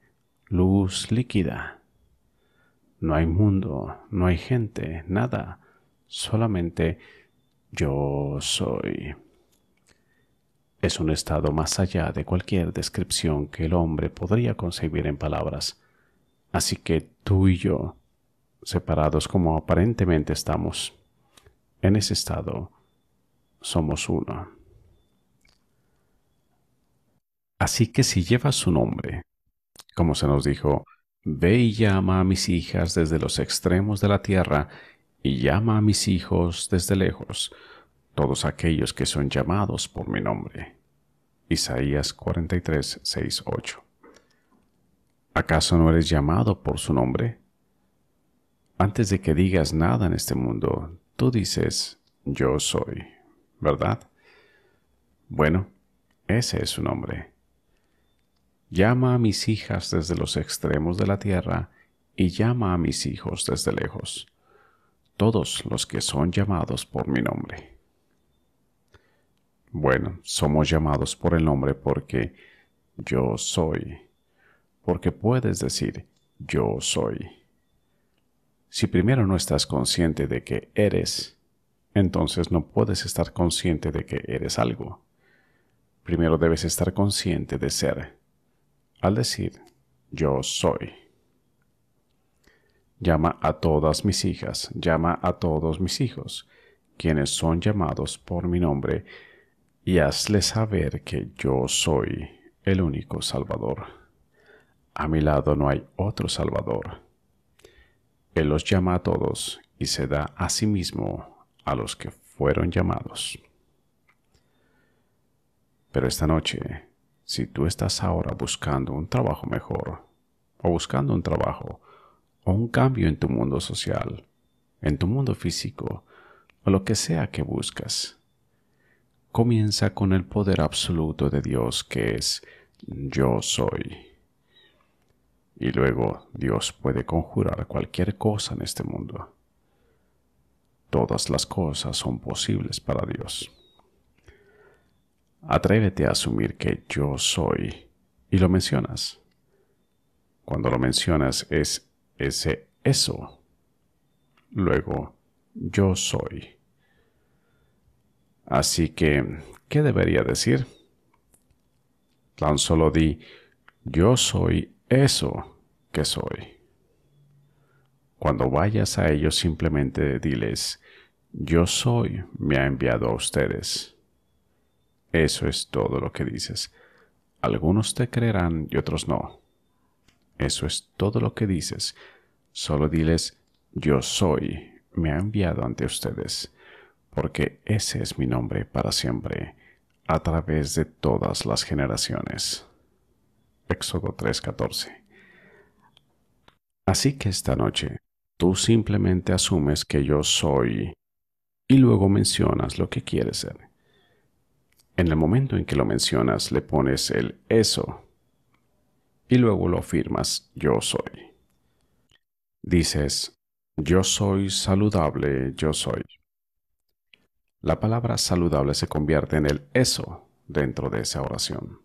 luz líquida. No hay mundo, no hay gente, nada, solamente yo soy. Es un estado más allá de cualquier descripción que el hombre podría concebir en palabras. Así que tú y yo, separados como aparentemente estamos, en ese estado somos uno. Así que si llevas su nombre, como se nos dijo, ve y llama a mis hijas desde los extremos de la tierra y llama a mis hijos desde lejos, todos aquellos que son llamados por mi nombre. Isaías 43, 6, 8. ¿Acaso no eres llamado por su nombre? Antes de que digas nada en este mundo, tú dices, yo soy, ¿verdad? Bueno, ese es su nombre. Llama a mis hijas desde los extremos de la tierra y llama a mis hijos desde lejos, todos los que son llamados por mi nombre. Bueno, somos llamados por el nombre porque yo soy. Porque puedes decir yo soy. Si primero no estás consciente de que eres, entonces no puedes estar consciente de que eres algo. Primero debes estar consciente de ser. Al decir yo soy. Llama a todas mis hijas, llama a todos mis hijos, quienes son llamados por mi nombre, y hazle saber que yo soy el único Salvador. A mi lado no hay otro Salvador. Él los llama a todos y se da a sí mismo a los que fueron llamados. Pero esta noche, si tú estás ahora buscando un trabajo mejor, o buscando un trabajo, o un cambio en tu mundo social, en tu mundo físico, o lo que sea que buscas, comienza con el poder absoluto de Dios que es yo soy. Y luego Dios puede conjurar cualquier cosa en este mundo. Todas las cosas son posibles para Dios. Atrévete a asumir que yo soy y lo mencionas. Cuando lo mencionas es ese eso. Luego, yo soy. Así que, ¿qué debería decir? Tan solo di, yo soy eso que soy. Cuando vayas a ellos simplemente diles, yo soy, me ha enviado a ustedes. Eso es todo lo que dices. Algunos te creerán y otros no. Eso es todo lo que dices. Solo diles, yo soy, me ha enviado ante ustedes porque ese es mi nombre para siempre, a través de todas las generaciones. Éxodo 3:14. Así que esta noche, tú simplemente asumes que yo soy y luego mencionas lo que quieres ser. En el momento en que lo mencionas, le pones el eso y luego lo afirmas yo soy. Dices, yo soy saludable, yo soy la palabra saludable se convierte en el eso dentro de esa oración.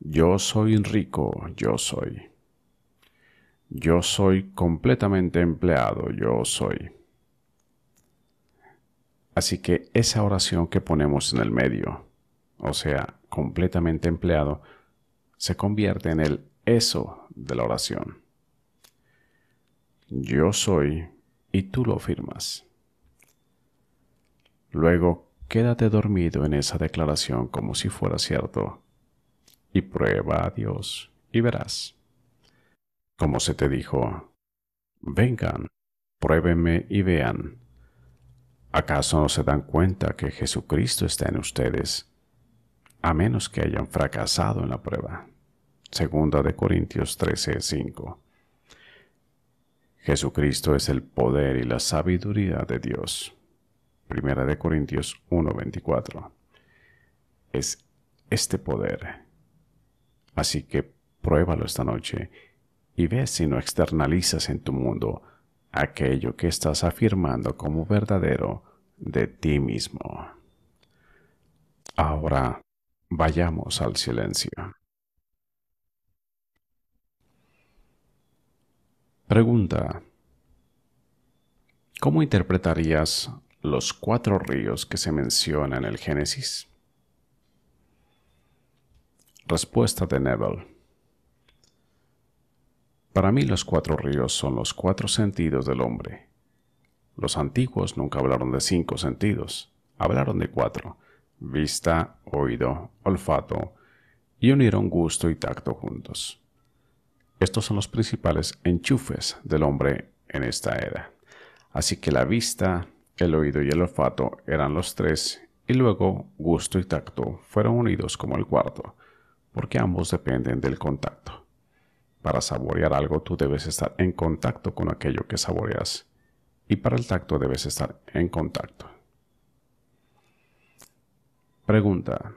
Yo soy rico, yo soy. Yo soy completamente empleado, yo soy. Así que esa oración que ponemos en el medio, o sea, completamente empleado, se convierte en el eso de la oración. Yo soy y tú lo firmas. Luego, quédate dormido en esa declaración como si fuera cierto y prueba a Dios y verás. Como se te dijo, vengan, pruébeme y vean. ¿Acaso no se dan cuenta que Jesucristo está en ustedes? A menos que hayan fracasado en la prueba. Segunda de Corintios 13:5. Jesucristo es el poder y la sabiduría de Dios. Primera de Corintios 1:24. Es este poder. Así que pruébalo esta noche y ve si no externalizas en tu mundo aquello que estás afirmando como verdadero de ti mismo. Ahora vayamos al silencio. Pregunta. ¿Cómo interpretarías los cuatro ríos que se menciona en el Génesis? Respuesta de Neville. Para mí los cuatro ríos son los cuatro sentidos del hombre. Los antiguos nunca hablaron de cinco sentidos, hablaron de cuatro, vista, oído, olfato, y unieron gusto y tacto juntos. Estos son los principales enchufes del hombre en esta era. Así que la vista, el oído y el olfato eran los tres, y luego gusto y tacto fueron unidos como el cuarto, porque ambos dependen del contacto. Para saborear algo tú debes estar en contacto con aquello que saboreas, y para el tacto debes estar en contacto. Pregunta.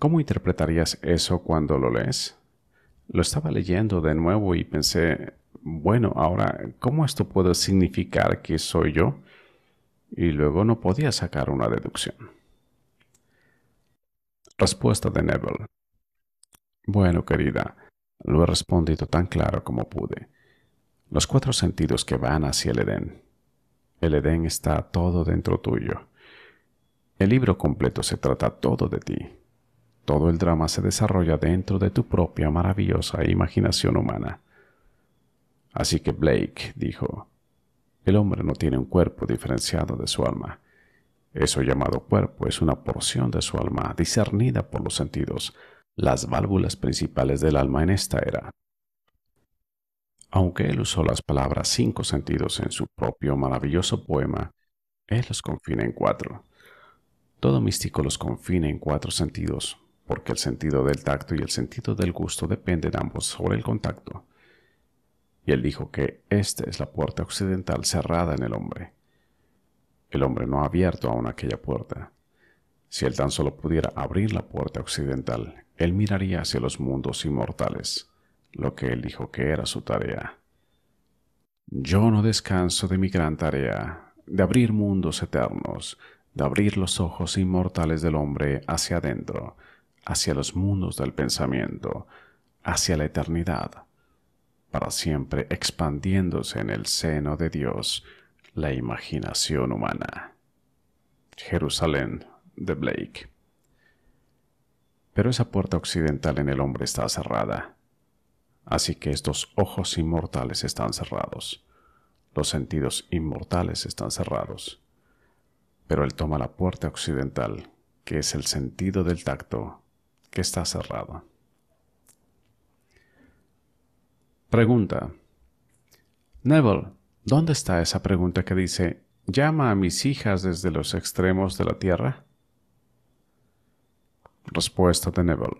¿Cómo interpretarías eso cuando lo lees? Lo estaba leyendo de nuevo y pensé, bueno, ahora, ¿cómo esto puede significar que soy yo? y luego no podía sacar una deducción. Respuesta de Neville. Bueno, querida, lo he respondido tan claro como pude. Los cuatro sentidos que van hacia el Edén. El Edén está todo dentro tuyo. El libro completo se trata todo de ti. Todo el drama se desarrolla dentro de tu propia maravillosa imaginación humana. Así que Blake dijo, el hombre no tiene un cuerpo diferenciado de su alma. Eso llamado cuerpo es una porción de su alma discernida por los sentidos, las válvulas principales del alma en esta era. Aunque él usó las palabras cinco sentidos en su propio maravilloso poema, él los confina en cuatro. Todo místico los confina en cuatro sentidos, porque el sentido del tacto y el sentido del gusto dependen ambos sobre el contacto y él dijo que esta es la puerta occidental cerrada en el hombre. El hombre no ha abierto aún aquella puerta. Si él tan solo pudiera abrir la puerta occidental, él miraría hacia los mundos inmortales, lo que él dijo que era su tarea. Yo no descanso de mi gran tarea, de abrir mundos eternos, de abrir los ojos inmortales del hombre hacia adentro, hacia los mundos del pensamiento, hacia la eternidad, para siempre expandiéndose en el seno de Dios la imaginación humana. Jerusalén de Blake. Pero esa puerta occidental en el hombre está cerrada, así que estos ojos inmortales están cerrados, los sentidos inmortales están cerrados, pero él toma la puerta occidental, que es el sentido del tacto, que está cerrado. Pregunta. Neville, ¿dónde está esa pregunta que dice, llama a mis hijas desde los extremos de la tierra? Respuesta de Nebel.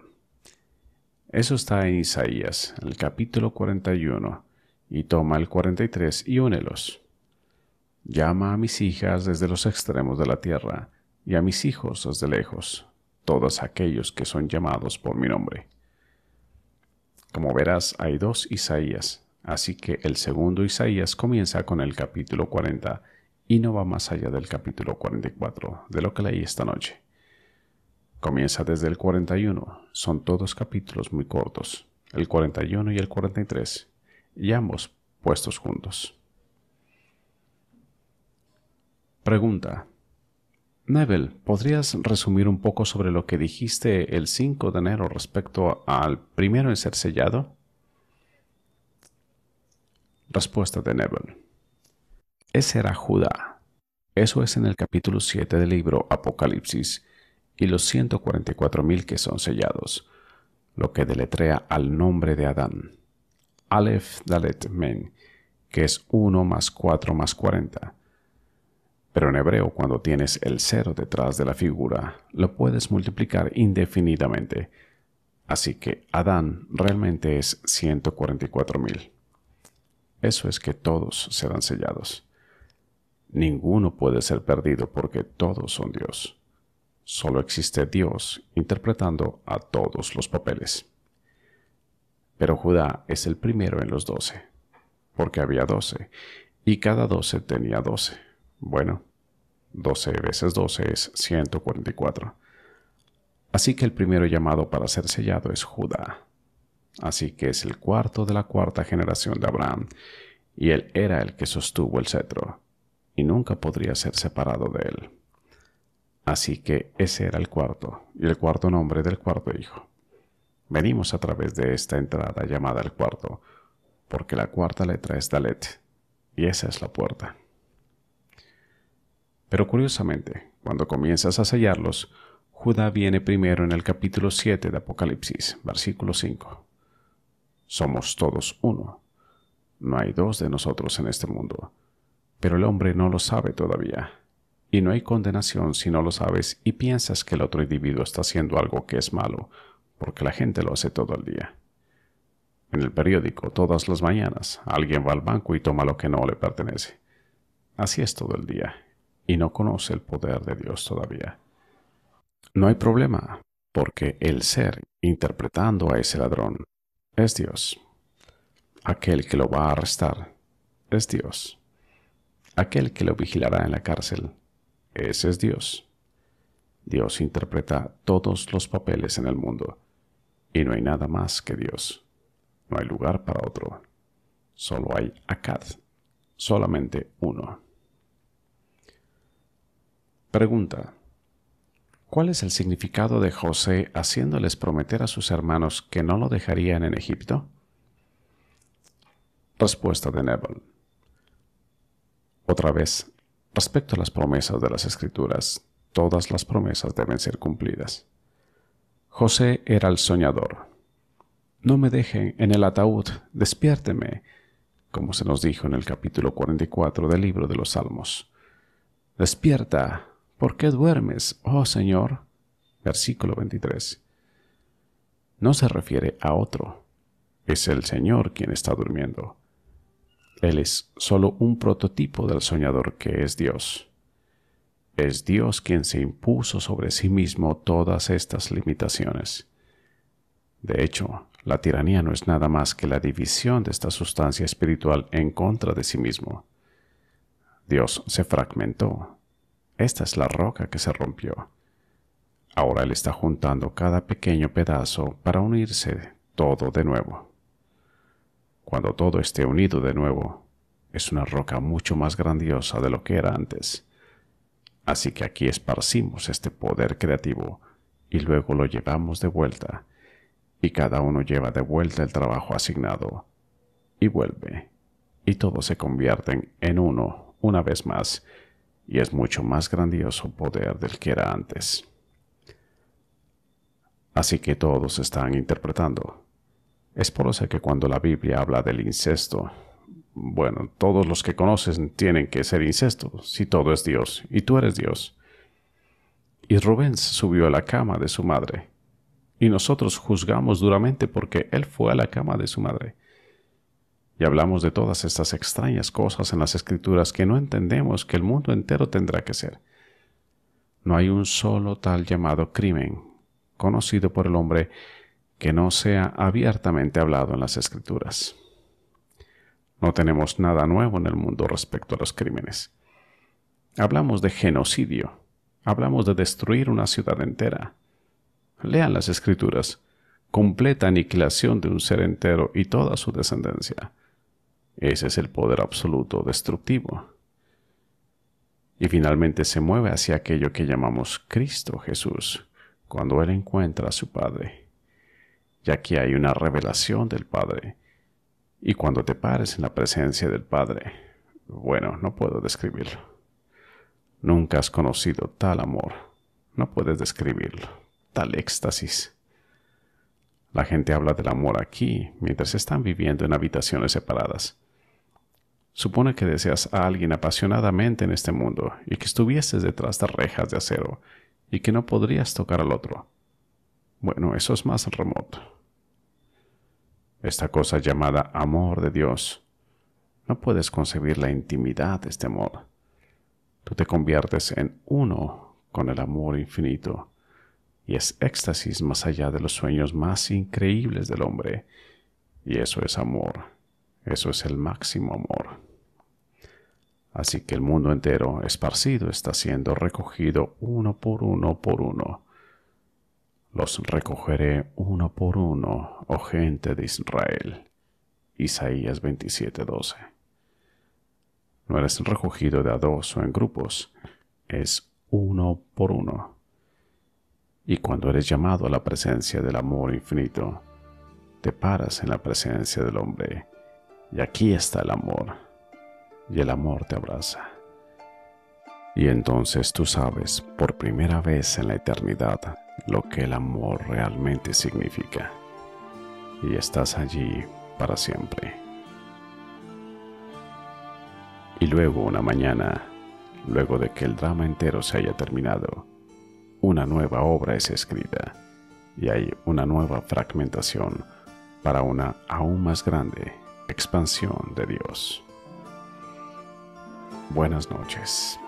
Eso está en Isaías, el capítulo 41, y toma el 43 y únelos. Llama a mis hijas desde los extremos de la tierra, y a mis hijos desde lejos, todos aquellos que son llamados por mi nombre. Como verás, hay dos Isaías, así que el segundo Isaías comienza con el capítulo 40 y no va más allá del capítulo 44 de lo que leí esta noche. Comienza desde el 41, son todos capítulos muy cortos, el 41 y el 43, y ambos puestos juntos. Pregunta. Nebel, ¿podrías resumir un poco sobre lo que dijiste el 5 de enero respecto al primero en ser sellado? Respuesta de Nebel. Ese era Judá. Eso es en el capítulo 7 del libro Apocalipsis y los 144.000 que son sellados, lo que deletrea al nombre de Adán. Aleph Dalet Men, que es 1 más 4 más 40 pero en hebreo, cuando tienes el cero detrás de la figura, lo puedes multiplicar indefinidamente. Así que Adán realmente es 144.000. Eso es que todos serán sellados. Ninguno puede ser perdido porque todos son Dios. Solo existe Dios interpretando a todos los papeles. Pero Judá es el primero en los doce, porque había doce, y cada doce tenía doce. Bueno, 12 veces 12 es 144. Así que el primero llamado para ser sellado es Judá. Así que es el cuarto de la cuarta generación de Abraham, y él era el que sostuvo el cetro, y nunca podría ser separado de él. Así que ese era el cuarto, y el cuarto nombre del cuarto hijo. Venimos a través de esta entrada llamada el cuarto, porque la cuarta letra es Dalet, y esa es la puerta. Pero curiosamente, cuando comienzas a sellarlos, Judá viene primero en el capítulo 7 de Apocalipsis, versículo 5. Somos todos uno. No hay dos de nosotros en este mundo, pero el hombre no lo sabe todavía. Y no hay condenación si no lo sabes y piensas que el otro individuo está haciendo algo que es malo, porque la gente lo hace todo el día. En el periódico, todas las mañanas, alguien va al banco y toma lo que no le pertenece. Así es todo el día, y no conoce el poder de Dios todavía. No hay problema, porque el ser, interpretando a ese ladrón, es Dios. Aquel que lo va a arrestar es Dios. Aquel que lo vigilará en la cárcel, ese es Dios. Dios interpreta todos los papeles en el mundo, y no hay nada más que Dios. No hay lugar para otro. Solo hay Akkad, solamente uno. Pregunta. ¿Cuál es el significado de José haciéndoles prometer a sus hermanos que no lo dejarían en Egipto? Respuesta de Neville. Otra vez, respecto a las promesas de las Escrituras, todas las promesas deben ser cumplidas. José era el soñador. No me dejen en el ataúd, despiérteme, como se nos dijo en el capítulo 44 del libro de los Salmos. Despierta, ¿Por qué duermes, oh Señor? Versículo 23. No se refiere a otro. Es el Señor quien está durmiendo. Él es solo un prototipo del soñador que es Dios. Es Dios quien se impuso sobre sí mismo todas estas limitaciones. De hecho, la tiranía no es nada más que la división de esta sustancia espiritual en contra de sí mismo. Dios se fragmentó, esta es la roca que se rompió. Ahora él está juntando cada pequeño pedazo para unirse todo de nuevo. Cuando todo esté unido de nuevo, es una roca mucho más grandiosa de lo que era antes. Así que aquí esparcimos este poder creativo y luego lo llevamos de vuelta, y cada uno lleva de vuelta el trabajo asignado, y vuelve, y todos se convierten en uno una vez más, y es mucho más grandioso poder del que era antes. Así que todos están interpretando. Es por eso que cuando la Biblia habla del incesto, bueno, todos los que conocen tienen que ser incesto, si todo es Dios, y tú eres Dios. Y Rubén subió a la cama de su madre, y nosotros juzgamos duramente porque él fue a la cama de su madre. Y hablamos de todas estas extrañas cosas en las escrituras que no entendemos que el mundo entero tendrá que ser. No hay un solo tal llamado crimen conocido por el hombre que no sea abiertamente hablado en las escrituras. No tenemos nada nuevo en el mundo respecto a los crímenes. Hablamos de genocidio, hablamos de destruir una ciudad entera. Lean las escrituras, completa aniquilación de un ser entero y toda su descendencia. Ese es el poder absoluto destructivo. Y finalmente se mueve hacia aquello que llamamos Cristo Jesús, cuando Él encuentra a su Padre, ya que hay una revelación del Padre. Y cuando te pares en la presencia del Padre, bueno, no puedo describirlo. Nunca has conocido tal amor, no puedes describirlo, tal éxtasis. La gente habla del amor aquí mientras están viviendo en habitaciones separadas Supone que deseas a alguien apasionadamente en este mundo y que estuvieses detrás de rejas de acero y que no podrías tocar al otro. Bueno, eso es más remoto. Esta cosa llamada amor de Dios. No puedes concebir la intimidad de este amor. Tú te conviertes en uno con el amor infinito y es éxtasis más allá de los sueños más increíbles del hombre. Y eso es amor. Eso es el máximo amor. Así que el mundo entero esparcido está siendo recogido uno por uno por uno. Los recogeré uno por uno, oh gente de Israel. Isaías 27:12. No eres recogido de a dos o en grupos, es uno por uno. Y cuando eres llamado a la presencia del amor infinito, te paras en la presencia del hombre. Y aquí está el amor y el amor te abraza. Y entonces tú sabes por primera vez en la eternidad lo que el amor realmente significa. Y estás allí para siempre. Y luego una mañana, luego de que el drama entero se haya terminado, una nueva obra es escrita y hay una nueva fragmentación para una aún más grande expansión de Dios. Buenas noches.